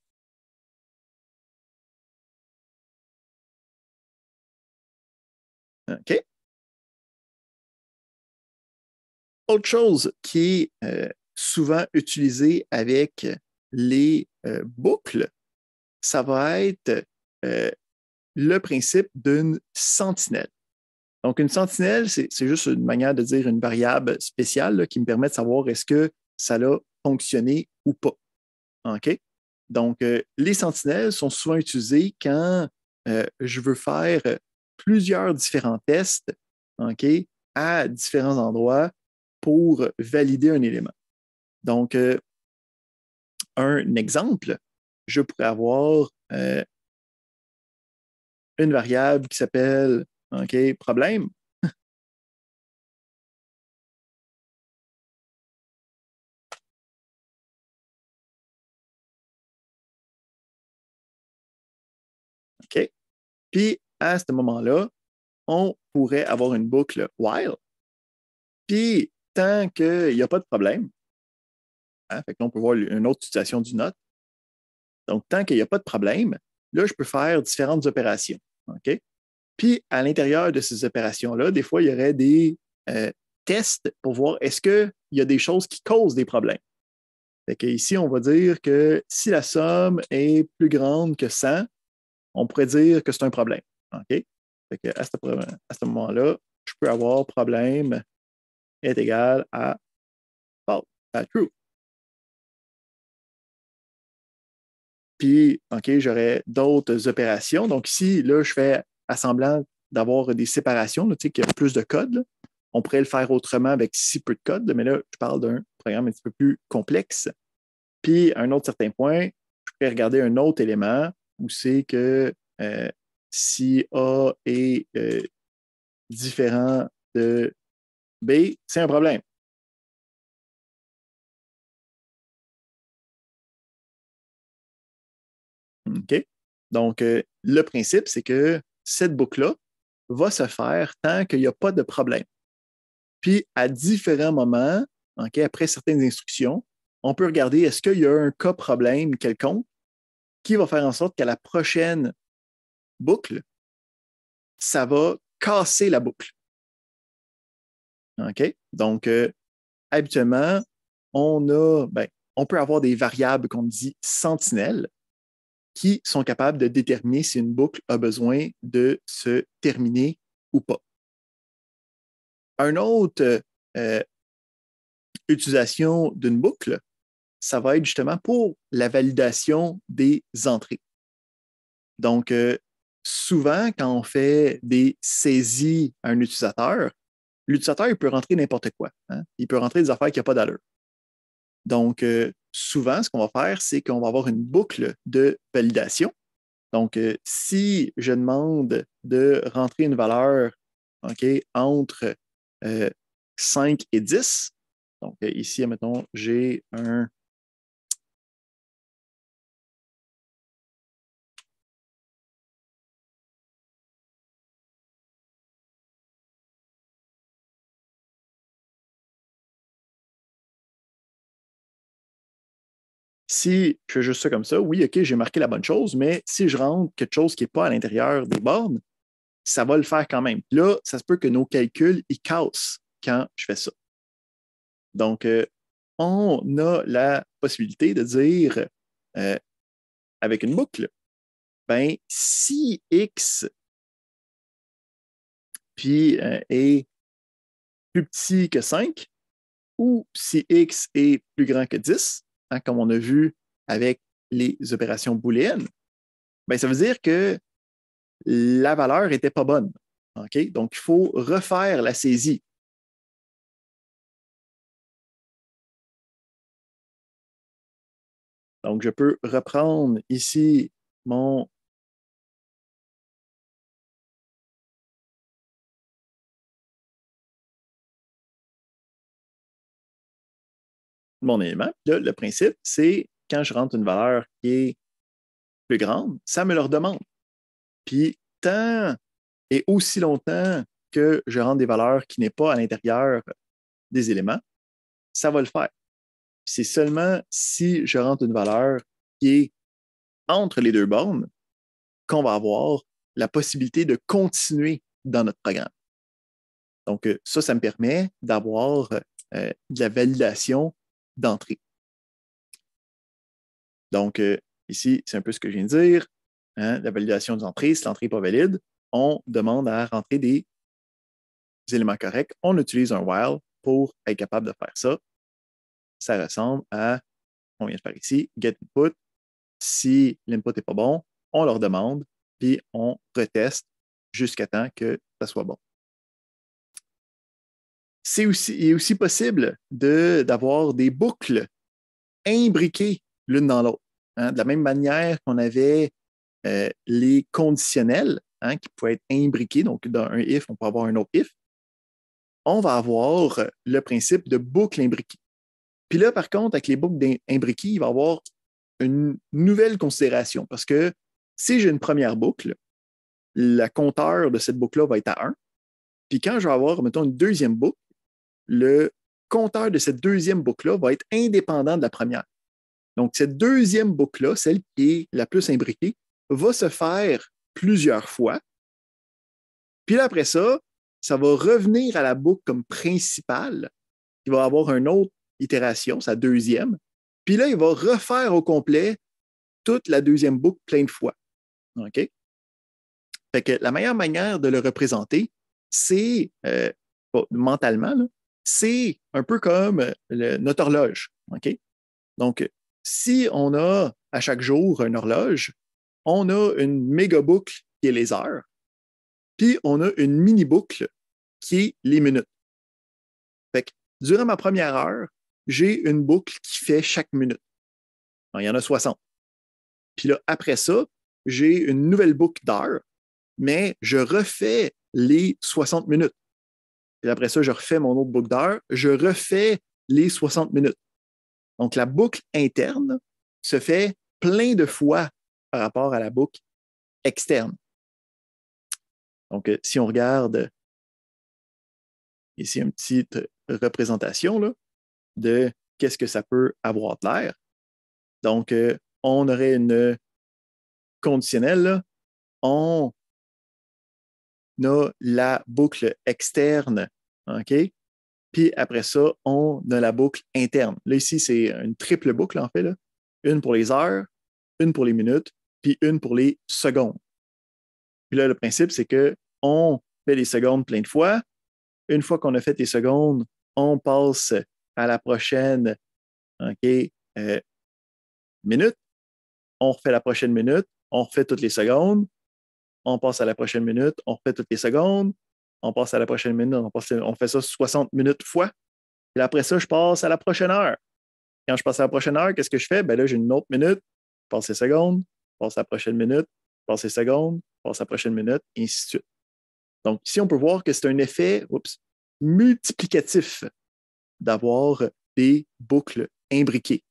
OK? Autre chose qui est euh, souvent utilisée avec les euh, boucles, ça va être euh, le principe d'une sentinelle. Donc, une sentinelle, c'est juste une manière de dire une variable spéciale qui me permet de savoir est-ce que ça a fonctionné ou pas. OK? Donc, les sentinelles sont souvent utilisées quand je veux faire plusieurs différents tests à différents endroits pour valider un élément. Donc, euh, un exemple, je pourrais avoir euh, une variable qui s'appelle problème. OK. Puis à ce moment-là, on pourrait avoir une boucle while. Puis, tant qu'il n'y a pas de problème, hein, on peut voir une autre situation du note. Donc, tant qu'il n'y a pas de problème, là, je peux faire différentes opérations. Puis, à l'intérieur de ces opérations-là, des fois, il y aurait des euh, tests pour voir est-ce qu'il y a des choses qui causent des problèmes. Fait ici, on va dire que si la somme est plus grande que 100, on pourrait dire que c'est un problème. OK? à, ce, moment-là, je peux avoir problème est égal à false, à true. Puis, OK, j'aurais d'autres opérations. Donc, ici, là, je fais semblant d'avoir des séparations, tu sais, qu'il y a plus de code, on pourrait le faire autrement avec si peu de code, mais là, je parle d'un programme un petit peu plus complexe. Puis, à un autre certain point, je peux regarder un autre élément où c'est que euh, si A est euh, différent de B, c'est un problème. OK? Donc, euh, le principe, c'est que cette boucle-là va se faire tant qu'il n'y a pas de problème. Puis, à différents moments, après certaines instructions, on peut regarder est-ce qu'il y a un cas problème quelconque qui va faire en sorte qu'à la prochaine boucle, ça va casser la boucle. OK? Donc, euh, habituellement, ben, on peut avoir des variables qu'on dit sentinelles qui sont capables de déterminer si une boucle a besoin de se terminer ou pas. Un autre euh, utilisation d'une boucle, ça va être justement pour la validation des entrées. Donc, euh, souvent, quand on fait des saisies à un utilisateur, l'utilisateur, peut rentrer n'importe quoi. Hein. Il peut rentrer des affaires qui n'ont pas d'allure. Donc, euh, souvent, ce qu'on va faire, c'est qu'on va avoir une boucle de validation. Donc, euh, si je demande de rentrer une valeur entre 5 euh, et 10, donc ici, admettons, j'ai un si je fais juste ça comme ça, oui, OK, j'ai marqué la bonne chose, mais si je rentre quelque chose qui n'est pas à l'intérieur des bornes, ça va le faire quand même. Là, ça se peut que nos calculs, ils cassent quand je fais ça. Donc, euh, on a la possibilité de dire euh, avec une boucle, ben, si X puis, euh, est plus petit que 5, ou si X est plus grand que 10, Hein, comme on a vu avec les opérations booléennes, ben ça veut dire que la valeur n'était pas bonne. Donc, il faut refaire la saisie. Donc, je peux reprendre ici mon mon élément. le principe, c'est quand je rentre une valeur qui est plus grande, ça me le redemande. Puis tant et aussi longtemps que je rentre des valeurs qui n'est pas à l'intérieur des éléments, ça va le faire. C'est seulement si je rentre une valeur qui est entre les deux bornes qu'on va avoir la possibilité de continuer dans notre programme. Donc, euh, ça, ça me permet d'avoir euh, de la validation d'entrée. Donc, euh, ici, c'est un peu ce que je viens de dire. Hein, la validation des entrées, si l'entrée n'est pas valide, on demande à rentrer des éléments corrects. On utilise un while pour être capable de faire ça. Ça ressemble à, on vient de faire ici, get input. Si l'input n'est pas bon, on leur demande, puis on reteste jusqu'à temps que ça soit bon il est aussi possible d'avoir des boucles imbriquées l'une dans l'autre. Hein. de la même manière qu'on avait euh, les conditionnels hein, qui pouvaient être imbriqués, donc dans un if, on peut avoir un autre if, on va avoir le principe de boucle imbriquée. Puis là, par contre, avec les boucles imbriquées, il va y avoir une nouvelle considération parce que si j'ai une première boucle, la compteur de cette boucle-là va être à 1. Puis quand je vais avoir, mettons, une deuxième boucle, le compteur de cette deuxième boucle-là va être indépendant de la première. Donc, cette deuxième boucle-là, celle qui est la plus imbriquée, va se faire plusieurs fois. Puis là, après ça, ça va revenir à la boucle comme principale, qui va avoir une autre itération, sa deuxième. Puis là, il va refaire au complet toute la deuxième boucle plein de fois. OK? Fait que la meilleure manière de le représenter, c'est euh, mentalement, c'est un peu comme euh, notre horloge. Donc, si on a à chaque jour une horloge, on a une méga boucle qui est les heures, puis on a une mini boucle qui est les minutes. Fait durant ma première heure, j'ai une boucle qui fait chaque minute. il y en a 60. Puis là, après ça, j'ai une nouvelle boucle d'heures, mais je refais les 60 minutes. Puis après ça, je refais mon autre boucle d'heure. Je refais les 60 minutes. Donc, la boucle interne se fait plein de fois par rapport à la boucle externe. Donc, euh, si on regarde ici une petite représentation de qu'est-ce que ça peut avoir de l'air. Donc, euh, on aurait une conditionnelle. On on a la boucle externe, OK? Puis après ça, on a la boucle interne. Là, ici, c'est une triple boucle, en fait. Une pour les heures, une pour les minutes, puis une pour les secondes. Puis là, le principe, c'est qu'on fait les secondes plein de fois. Une fois qu'on a fait les secondes, on passe à la prochaine euh, minute. On refait la prochaine minute, on refait toutes les secondes, on passe à la prochaine minute, on refait toutes les secondes, on passe à la prochaine minute, on, fait ça 60 minutes fois. Et après ça, je passe à la prochaine heure. Quand je passe à la prochaine heure, qu'est-ce que je fais? Ben là, j'ai une autre minute, je passe les secondes, je passe la prochaine minute, je passe les secondes, je passe la prochaine minute, et ainsi de suite. Donc, ici, on peut voir que c'est un effet multiplicatif d'avoir des boucles imbriquées.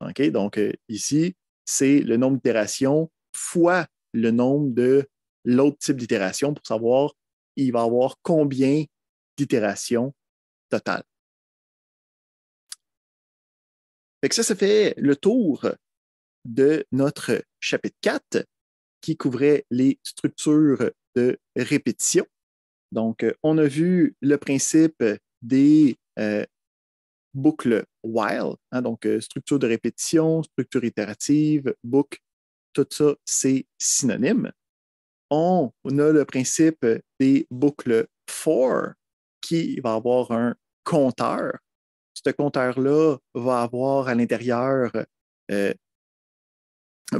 Ok, Donc, euh, ici, c'est le nombre d'itérations fois le nombre de l'autre type d'itération pour savoir il va avoir combien d'itérations totales. ça, ça fait le tour de notre chapitre 4 qui couvrait les structures de répétition. Donc, euh, on a vu le principe des euh, boucles while, hein, donc euh, structure de répétition, structure itérative, boucle tout ça, c'est synonyme. On, a le principe des boucles for qui va avoir un compteur. Ce compteur-là va avoir à l'intérieur, euh,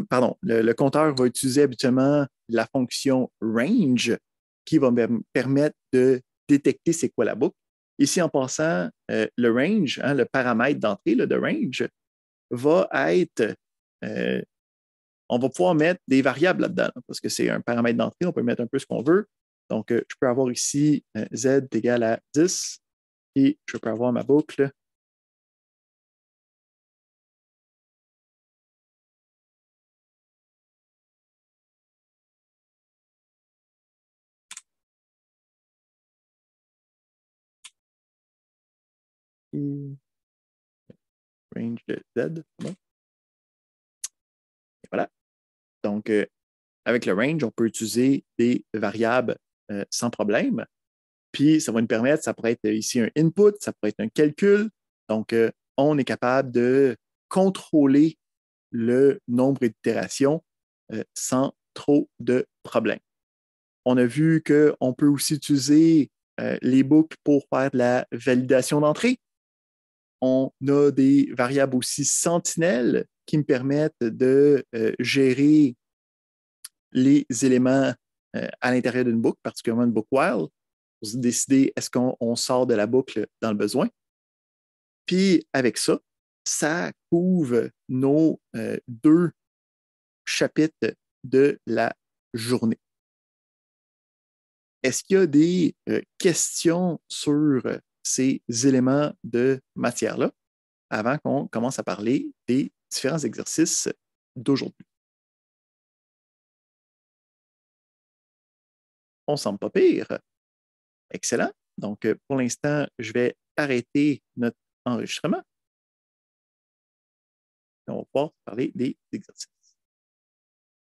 pardon, le, compteur va utiliser habituellement la fonction range qui va me permettre de détecter c'est quoi la boucle. Ici, en passant, euh, le range, hein, le paramètre d'entrée, de range, va être euh, on va pouvoir mettre des variables là-dedans, parce que c'est un paramètre d'entrée, on peut mettre un peu ce qu'on veut. Donc, euh, je peux avoir ici euh, Z égale à 10 et je peux avoir ma boucle range de Z. Donc, euh, avec le range, on peut utiliser des variables euh, sans problème. Puis, ça va nous permettre, ça pourrait être ici un input, ça pourrait être un calcul. Donc, euh, on est capable de contrôler le nombre d'itérations sans trop de problèmes. On a vu qu'on peut aussi utiliser les boucles pour faire de la validation d'entrée. On a des variables aussi sentinelles qui me permettent de euh, gérer les éléments euh, à l'intérieur d'une boucle, particulièrement une boucle while, pour décider est-ce qu'on sort de la boucle dans le besoin. Puis avec ça, ça couvre nos euh, deux chapitres de la journée. Est-ce qu'il y a des questions sur ces éléments de matière-là avant qu'on commence à parler des différents exercices d'aujourd'hui. On semble pas pire. Excellent. Donc, euh, pour l'instant, je vais arrêter notre enregistrement. on va pouvoir parler des exercices.